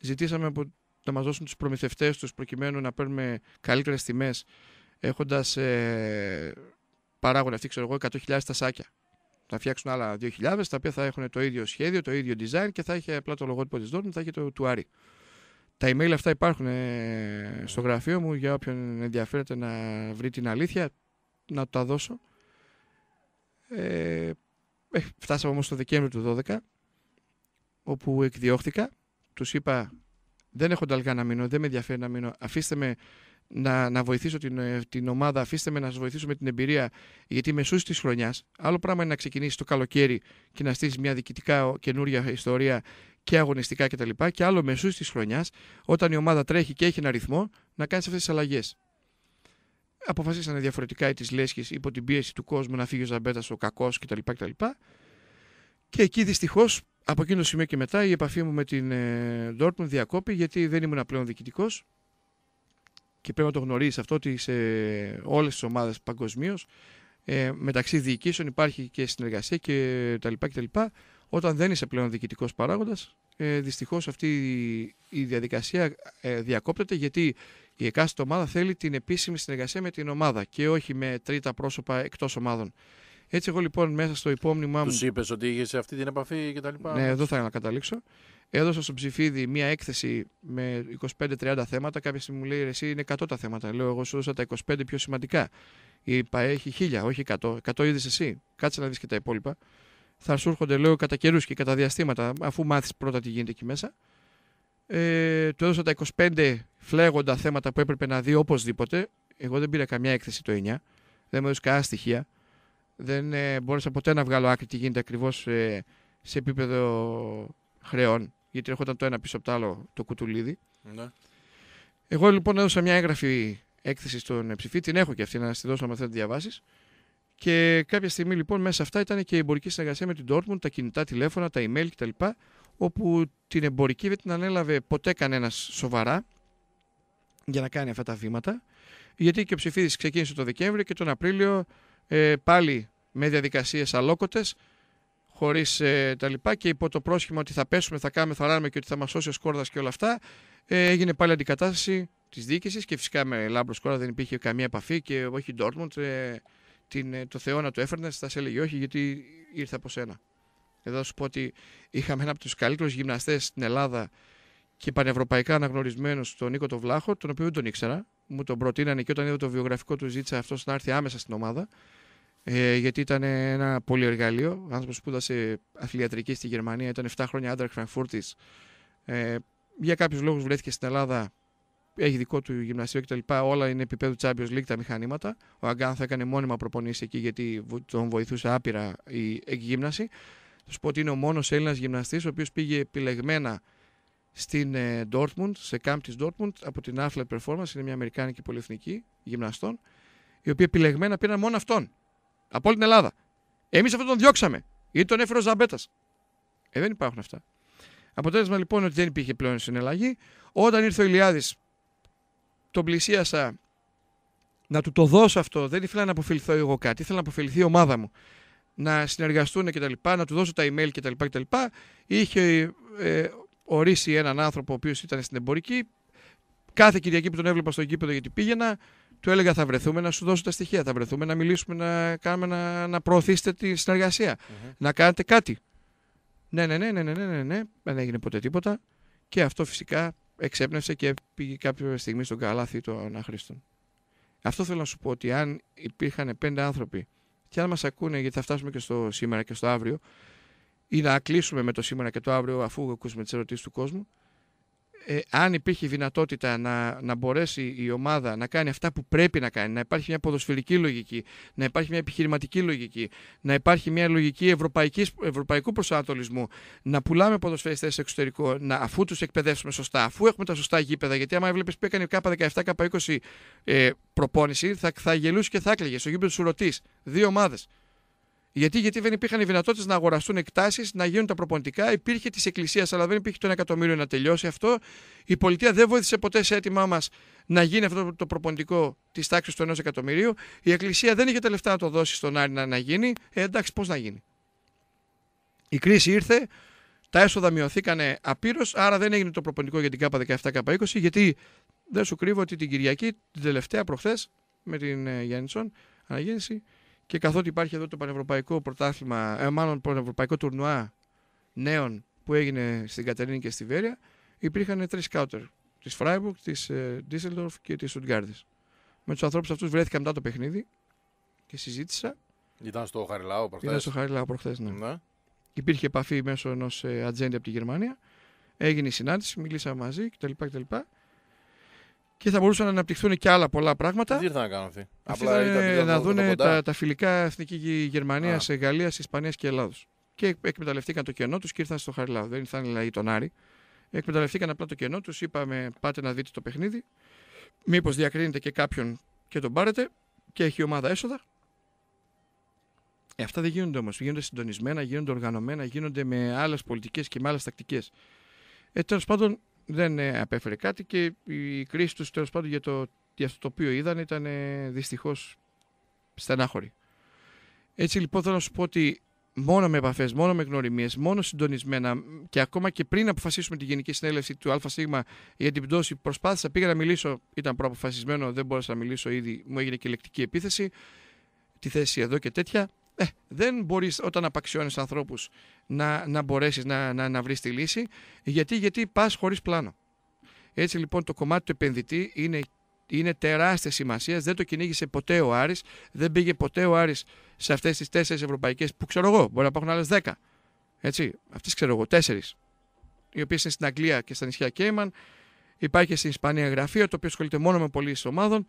Ζητήσαμε από, να μα δώσουν τους προμηθευτές τους προκειμένου να παίρνουμε καλύτερες τιμές, έχοντας ε, παράγοντα αυτή, ξέρω εγώ, 100.000 τα σάκια. Θα φτιάξουν άλλα 2.000, τα οποία θα έχουν το ίδιο σχέδιο, το ίδιο design και θα έχει απλά το λογότυπο της Dortmund, θα έχει το τουάρι. Τα email αυτά υπάρχουν στο γραφείο μου για όποιον ενδιαφέρεται να βρει την αλήθεια να τα δώσω. Ε, ε φτάσαμε όμως το Δεκέμβριο του 12 όπου εκδιώχθηκα. Τους είπα δεν έχω ταλγά να μείνω, δεν με ενδιαφέρει να μείνω. Αφήστε με να, να βοηθήσω την, ε, την ομάδα, αφήστε με να σας βοηθήσω με την εμπειρία, γιατί μεσού της χρονιάς. Άλλο πράγμα είναι να ξεκινήσεις το καλοκαίρι και να στήσει μια διοικητικά καινούρια ιστορία και αγωνιστικά κτλ. Και, και άλλο μεσού της χρονιάς, όταν η ομάδα τρέχει και έχει ένα ρυθμό, να κάνεις αυτές τις αλλαγές αποφασίσανε διαφορετικά οι της Λέσχης υπό την πίεση του κόσμου να φύγει ο Ζαμπέτας ο κακός κτλ. κτλ. Και εκεί δυστυχώς από εκείνο το σημείο και μετά η επαφή μου με την ε, διακόπη γιατί δεν ήμουν πλέον διοικητικός και πρέπει να το γνωρίζεις αυτό ότι σε όλες τις ομάδες παγκοσμίως ε, μεταξύ διοικήσεων υπάρχει και συνεργασία κτλ Όταν δεν είσαι πλέον διοικητικός παράγοντας, ε, δυστυχώς αυτή η διαδικασία ε, διακόπτεται γιατί η εκάστοτε ομάδα θέλει την επίσημη συνεργασία με την ομάδα και όχι με τρίτα πρόσωπα εκτός ομάδων. Έτσι, εγώ λοιπόν μέσα στο υπόμνημά μου. Τους είπες ότι είχες αυτή την επαφή κτλ. Ναι, εδώ θα να καταλήξω. Έδωσα στον ψηφίδι μία έκθεση με 25-30 θέματα. Κάποια στιγμή μου λέει: Εσύ είναι 100 τα θέματα. Λέω: Εγώ σου έδωσα τα 25 πιο σημαντικά. Είπα, έχει χίλια, όχι 100. 100 είδες εσύ. Κάτσε να δεις και τα υπόλοιπα. Θα σου έρχονται, λέω, κατά καιρούς και κατά διαστήματα, αφού μάθεις πρώτα τι γίνεται εκεί μέσα. Ε, του έδωσα τα 25 φλέγοντα θέματα που έπρεπε να δει οπωσδήποτε. Εγώ δεν πήρα καμιά έκθεση το 9, δεν μου έδωσε κανένα στοιχεία. Δεν ε, μπόρεσα ποτέ να βγάλω άκρη τι γίνεται ακριβώς ε, σε επίπεδο χρεών, γιατί έρχονταν το ένα πίσω από το άλλο το κουτουλίδι. Ναι. Εγώ λοιπόν έδωσα μια έγγραφη έκθεση στον ψηφί, την έχω και αυτή να τη δώσω να θέλετε διαβάσεις. Και κάποια στιγμή λοιπόν μέσα αυτά ήταν και η εμπορική συνεργασία με την Dortmund, τα κινητά τηλέφωνα, τα email κτλ. Όπου την εμπορική δεν την ανέλαβε ποτέ κανένας σοβαρά για να κάνει αυτά τα βήματα. Γιατί και ο ψηφίδης ξεκίνησε το Δεκέμβριο και τον Απρίλιο ε, πάλι με διαδικασίες αλόκοτες, χωρίς ε, τα λοιπά και υπό το πρόσχημα ότι θα πέσουμε, θα κάνουμε, θα ράμε και ότι θα μας σώσει ο Σκόρδας και όλα αυτά, ε, έγινε πάλι αντικατάσταση της διοίκησης και φυσικά με Λάμπρος Σκόρδας δεν υπήρχε καμία επαφή και όχι Ντόρτμοντ, ε, την, ε, το Θεό να το έφερνες, θα σε έλεγε όχι γιατί ήρθε από σένα. Εδώ σου πω ότι είχαμε ένα από τους καλύτερους γυμναστές στην Ελλάδα και πανευρωπαϊκά αναγνωρισμένο στον Νίκο τον Βλάχο, τον οποίο δεν τον ήξερα. Μου τον προτείνανε και όταν είδα το βιογραφικό του, ζήτησα αυτός να έρθει άμεσα στην ομάδα. Ε, γιατί ήταν ένα πολύ πολυεργαλείο. Ο άνθρωπος σπούδασε αθλιατρική στη Γερμανία, ήταν 7 χρόνια άντρα Φραγκφούρτης. Ε, για κάποιους λόγους βρέθηκε στην Ελλάδα, έχει δικό του γυμναστήριο κτλ. Όλα είναι επίπεδου Champions League τα μηχανήματα. Ο Αγκάν θα έκανε μόνιμα προπονήσεις εκεί, γιατί τον βοηθούσε άπειρα η εκγύμναση. Θα σου πω ότι είναι ο μόνος Έλληνας γυμναστής, ο οποίος πήγε επιλεγμένα στην ε, Dortmund, σε camp της Dortmund από την Athlete Performance, είναι μια Αμερικάνικη πολυεθνική γυμναστών, η οποία επιλεγμένα πήραν μόνο αυτόν. Από όλη την Ελλάδα. Εμείς αυτόν τον διώξαμε. Ή τον έφερε ο Ζαμπέτας. Ε, δεν υπάρχουν αυτά. Αποτέλεσμα λοιπόν ότι δεν υπήρχε πλέον συνελλαγή. Όταν ήρθε ο Ηλιάδης τον πλησίασα να του το δώσω αυτό. Δεν ήθελα να αποφεληθώ εγώ κάτι. Ήθελα να αποφεληθεί η ομάδα μου. Να συνεργαστούν κτλ. Να του δώσω τα email κτλ. Είχε ε, ορίσει έναν άνθρωπο ο οποίος ήταν στην εμπορική. Κάθε Κυριακή που τον έβλεπα στο γήπεδο γιατί πήγαινα, του έλεγα θα βρεθούμε να σου δώσω τα στοιχεία, θα βρεθούμε να μιλήσουμε, να, κάνουμε, να, να προωθήσετε τη συνεργασια να κάνετε κάτι. Ναι, ναι, ναι, ναι, ναι, ναι, ναι, ναι, δεν έγινε ποτέ τίποτα και αυτό φυσικά εξέπνευσε και πήγε κάποια στιγμή στον καλάθι των αχρήστων. Αυτό θέλω να σου πω ότι αν υπήρχαν πέντε άνθρωποι και αν μας ακούνε γιατί θα φτάσουμε και στο σήμερα και στο αύριο ή να κλείσουμε με το σήμερα και το αύριο αφού ακούσουμε τις ερωτήσεις του κόσμου ε, αν υπήρχε δυνατότητα να, να μπορέσει η ομάδα να κάνει αυτά που πρέπει να κάνει, να υπάρχει μια ποδοσφαιρική λογική, να υπάρχει μια επιχειρηματική λογική, να υπάρχει μια λογική ευρωπαϊκής, ευρωπαϊκού προσανατολισμού, να πουλάμε ποδοσφαιριστές σε εξωτερικό, να, αφού τους εκπαιδεύσουμε σωστά, αφού έχουμε τα σωστά γήπεδα. Γιατί άμα βλέπεις που έκανε K17, K20 ε, προπόνηση, θα, θα γελούσε και θα έκλαιγε. Στο γήπεδο σου ρωτή, δύο ομάδες. Γιατί, γιατί δεν υπήρχαν οι δυνατότητες να αγοραστούν εκτάσεις, να γίνουν τα προπονητικά. Υπήρχε της Εκκλησίας, αλλά δεν υπήρχε το 1 εκατομμύριο να τελειώσει αυτό. Η πολιτεία δεν βοήθησε ποτέ σε έτοιμά μας να γίνει αυτό το προπονητικό της τάξης του 1 εκατομμυρίου. Η Εκκλησία δεν είχε τα λεφτά να το δώσει στον Άρη να, να γίνει. Ε, εντάξει, πώς να γίνει. Η κρίση ήρθε, τα έσοδα μειωθήκανε απείρως, άρα δεν έγινε το προπονητικό για την ΚΑΠΑ 17-20, γιατί δεν σου κρύβω ότι την Κυριακή, την τελευταία προχθές, με την ε, Γιάννησον, αναγέννηση, και καθότι υπάρχει εδώ το πανευρωπαϊκό πρωτάθλημα, ε, μάλλον πανευρωπαϊκό τουρνουά νέων που έγινε στην Κατερίνη και στη Βέρεια, υπήρχαν τρεις σκάουτερ της Φράιμπουργκ, τη Ντίσσελντορφ και της Στουτγκάρδη. Με τους ανθρώπους αυτούς βρέθηκα μετά το παιχνίδι και συζήτησα. Ήταν στο Χαριλάο προχθές. Ήταν στο Χαριλάο προχθές, ναι. ναι. Υπήρχε επαφή μέσω ενός ε, ατζέντη από τη Γερμανία. Έγινε η συνάντηση, μιλήσαμε μαζί κτλ και θα μπορούσαν να αναπτυχθούν και άλλα πολλά πράγματα. Τι ήρθαν να κάνουν αυτοί. αυτοί ήταν, να δουν τα, τα, φιλικά εθνική Γερμανία, Γαλλίας, Ισπανίας και Ελλάδος. Και εκμεταλλευτήκαν το κενό τους και ήρθαν στο Χαριλάου. Δεν ήρθαν δηλαδή τον Άρη. Εκμεταλλευτήκαν απλά το κενό τους. Είπαμε, πάτε να δείτε το παιχνίδι. Μήπως διακρίνετε και κάποιον και τον πάρετε και έχει ομάδα έσοδα. Ε, αυτά δεν γίνονται όμως. Γίνονται συντονισμένα, γίνονται οργανωμένα, γίνονται με άλλες πολιτικές και με άλλες τακτικές. Ε, Τέλος πάντων, δεν ε, απέφερε κάτι και η κρίση τους τέλος πάντων για, το, αυτό το οποίο είδαν ήταν ε, δυστυχώς στενάχωρη. Έτσι λοιπόν θέλω να σου πω ότι μόνο με επαφές, μόνο με γνωριμίες, μόνο συντονισμένα και ακόμα και πριν αποφασίσουμε τη γενική συνέλευση του ΑΣ για την πτώση, προσπάθησα, πήγα να μιλήσω. Ήταν προαποφασισμένο, δεν μπόρεσα να μιλήσω ήδη, μου έγινε και λεκτική επίθεση. Τη θέση εδώ και τέτοια ε, δεν μπορείς όταν απαξιώνεις ανθρώπους να, να μπορέσεις να, να, να βρεις τη λύση γιατί, γιατί πας χωρίς πλάνο. Έτσι λοιπόν το κομμάτι του επενδυτή είναι, είναι τεράστιας σημασίας. Δεν το κυνήγησε ποτέ ο Άρης. Δεν πήγε ποτέ ο Άρης σε αυτές τις τέσσερις ευρωπαϊκές που ξέρω εγώ. Μπορεί να υπάρχουν άλλες δέκα. Έτσι, αυτές ξέρω εγώ, τέσσερις. Οι οποίες είναι στην Αγγλία και στα νησιά Κέιμαν. Υπάρχει και στην Ισπανία γραφείο το οποίο ασχολείται μόνο με πωλήσεις ομάδων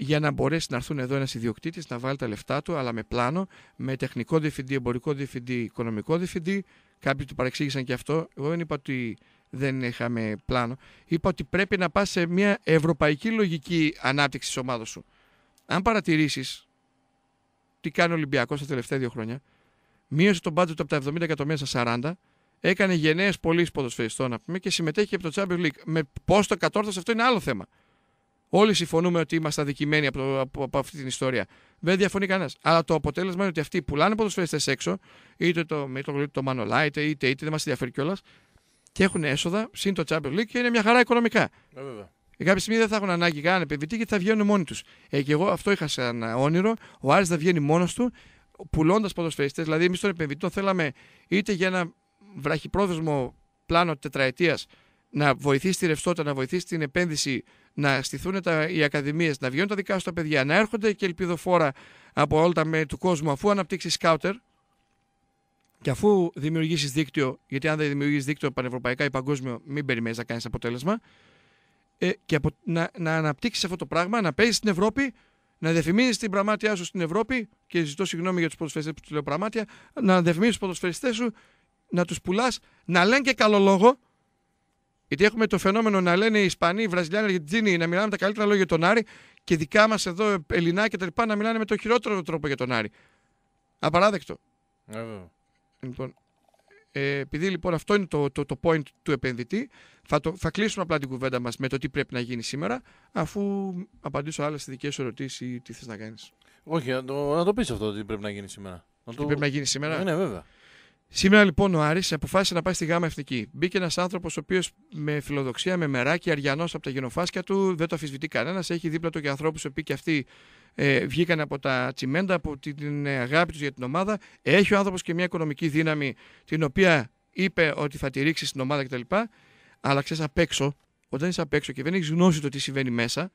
για να μπορέσει να έρθουν εδώ ένας ιδιοκτήτης να βάλει τα λεφτά του, αλλά με πλάνο, με τεχνικό διευθυντή, εμπορικό διευθυντή, οικονομικό διευθυντή. Κάποιοι του παρεξήγησαν και αυτό. Εγώ δεν είπα ότι δεν είχαμε πλάνο. Είπα ότι πρέπει να πας σε μια ευρωπαϊκή λογική ανάπτυξης της ομάδας σου. Αν παρατηρήσεις τι κάνει ο Ολυμπιακός τα τελευταία δύο χρόνια, μείωσε τον του από τα 70 εκατομμύρια στα 40, έκανε γενναίες πωλήσει ποδοσφαιριστών πούμε και συμμετέχει από το Champions League. Με πώς το κατόρθωσε αυτό είναι άλλο θέμα. Όλοι συμφωνούμε ότι είμαστε αδικημένοι από, αυτή την ιστορία. Δεν διαφωνεί κανένας. Αλλά το αποτέλεσμα είναι ότι αυτοί πουλάνε ποδοσφαιριστές έξω, είτε το, με το, το Μανολά, είτε, είτε, είτε δεν μας ενδιαφέρει κιόλας, και έχουν έσοδα συν το Champions League και είναι μια χαρά οικονομικά. Ε, βέβαια. Ε, κάποια στιγμή δεν θα έχουν ανάγκη κανέναν επενδυτή και θα βγαίνουν μόνοι τους. Ε, και εγώ αυτό είχα σαν όνειρο. Ο Άρης θα βγαίνει μόνος του, πουλώντας ποδοσφαιριστές. Δηλαδή, εμείς τον επενδυτή θέλαμε είτε για ένα βραχυπρόθεσμο πλάνο τετραετίας να βοηθήσει τη ρευστότητα, να βοηθήσει την επένδυση, να στηθούν τα, οι ακαδημίες, να βγαίνουν τα δικά σου τα παιδιά, να έρχονται και ελπιδοφόρα από όλα τα μέρη του κόσμου αφού αναπτύξεις σκάουτερ και αφού δημιουργήσεις δίκτυο, γιατί αν δεν δημιουργήσεις δίκτυο πανευρωπαϊκά ή παγκόσμιο, μην περιμένεις να κάνεις αποτέλεσμα. Ε, και να, να αναπτύξεις αυτό το πράγμα, να παίζεις στην Ευρώπη, να διαφημίζεις την πραγμάτια σου στην Ευρώπη και ζητώ συγγνώμη για τους ποδοσφαιριστές που του λέω πραγμάτια, να διαφημίζεις τους ποδοσφαιριστές σου, να τους πουλάς, να λένε και καλό λόγο, γιατί έχουμε το φαινόμενο να λένε οι Ισπανοί, οι Βραζιλιάνοι, οι Αργεντινοί να μιλάνε τα καλύτερα λόγια για τον Άρη και δικά μας εδώ Ελληνά και τα λοιπά να μιλάνε με το χειρότερο τρόπο για τον Άρη. Απαράδεκτο. Ναι, βέβαια. Λοιπόν, ε, επειδή λοιπόν αυτό είναι το, το, το point του επενδυτή, θα, το, θα κλείσουμε απλά την κουβέντα μας με το τι πρέπει να γίνει σήμερα, αφού απαντήσω άλλες δικές σου ερωτήσεις ή τι θες να κάνεις. Όχι, να το, πεις αυτό, τι πρέπει να γίνει σήμερα. Τι πρέπει να γίνει σήμερα. Ναι, ναι βέβαια. Σήμερα λοιπόν ο Άρης αποφάσισε να πάει στη γάμα εθνική. Μπήκε ένας άνθρωπος ο οποίος με φιλοδοξία, με μεράκι, αριανός από τα γενοφάσκια του, δεν το αφισβητεί κανένας. Έχει δίπλα του και ανθρώπους οι οποίοι και αυτοί ε, βγήκαν από τα τσιμέντα, από την αγάπη τους για την ομάδα. Έχει ο άνθρωπος και μια οικονομική δύναμη την οποία είπε ότι θα τη ρίξει στην ομάδα κτλ. Αλλά ξέρεις απ' έξω, όταν είσαι απ' έξω και δεν έχεις γνώση το τι συμβαίνει μέσα,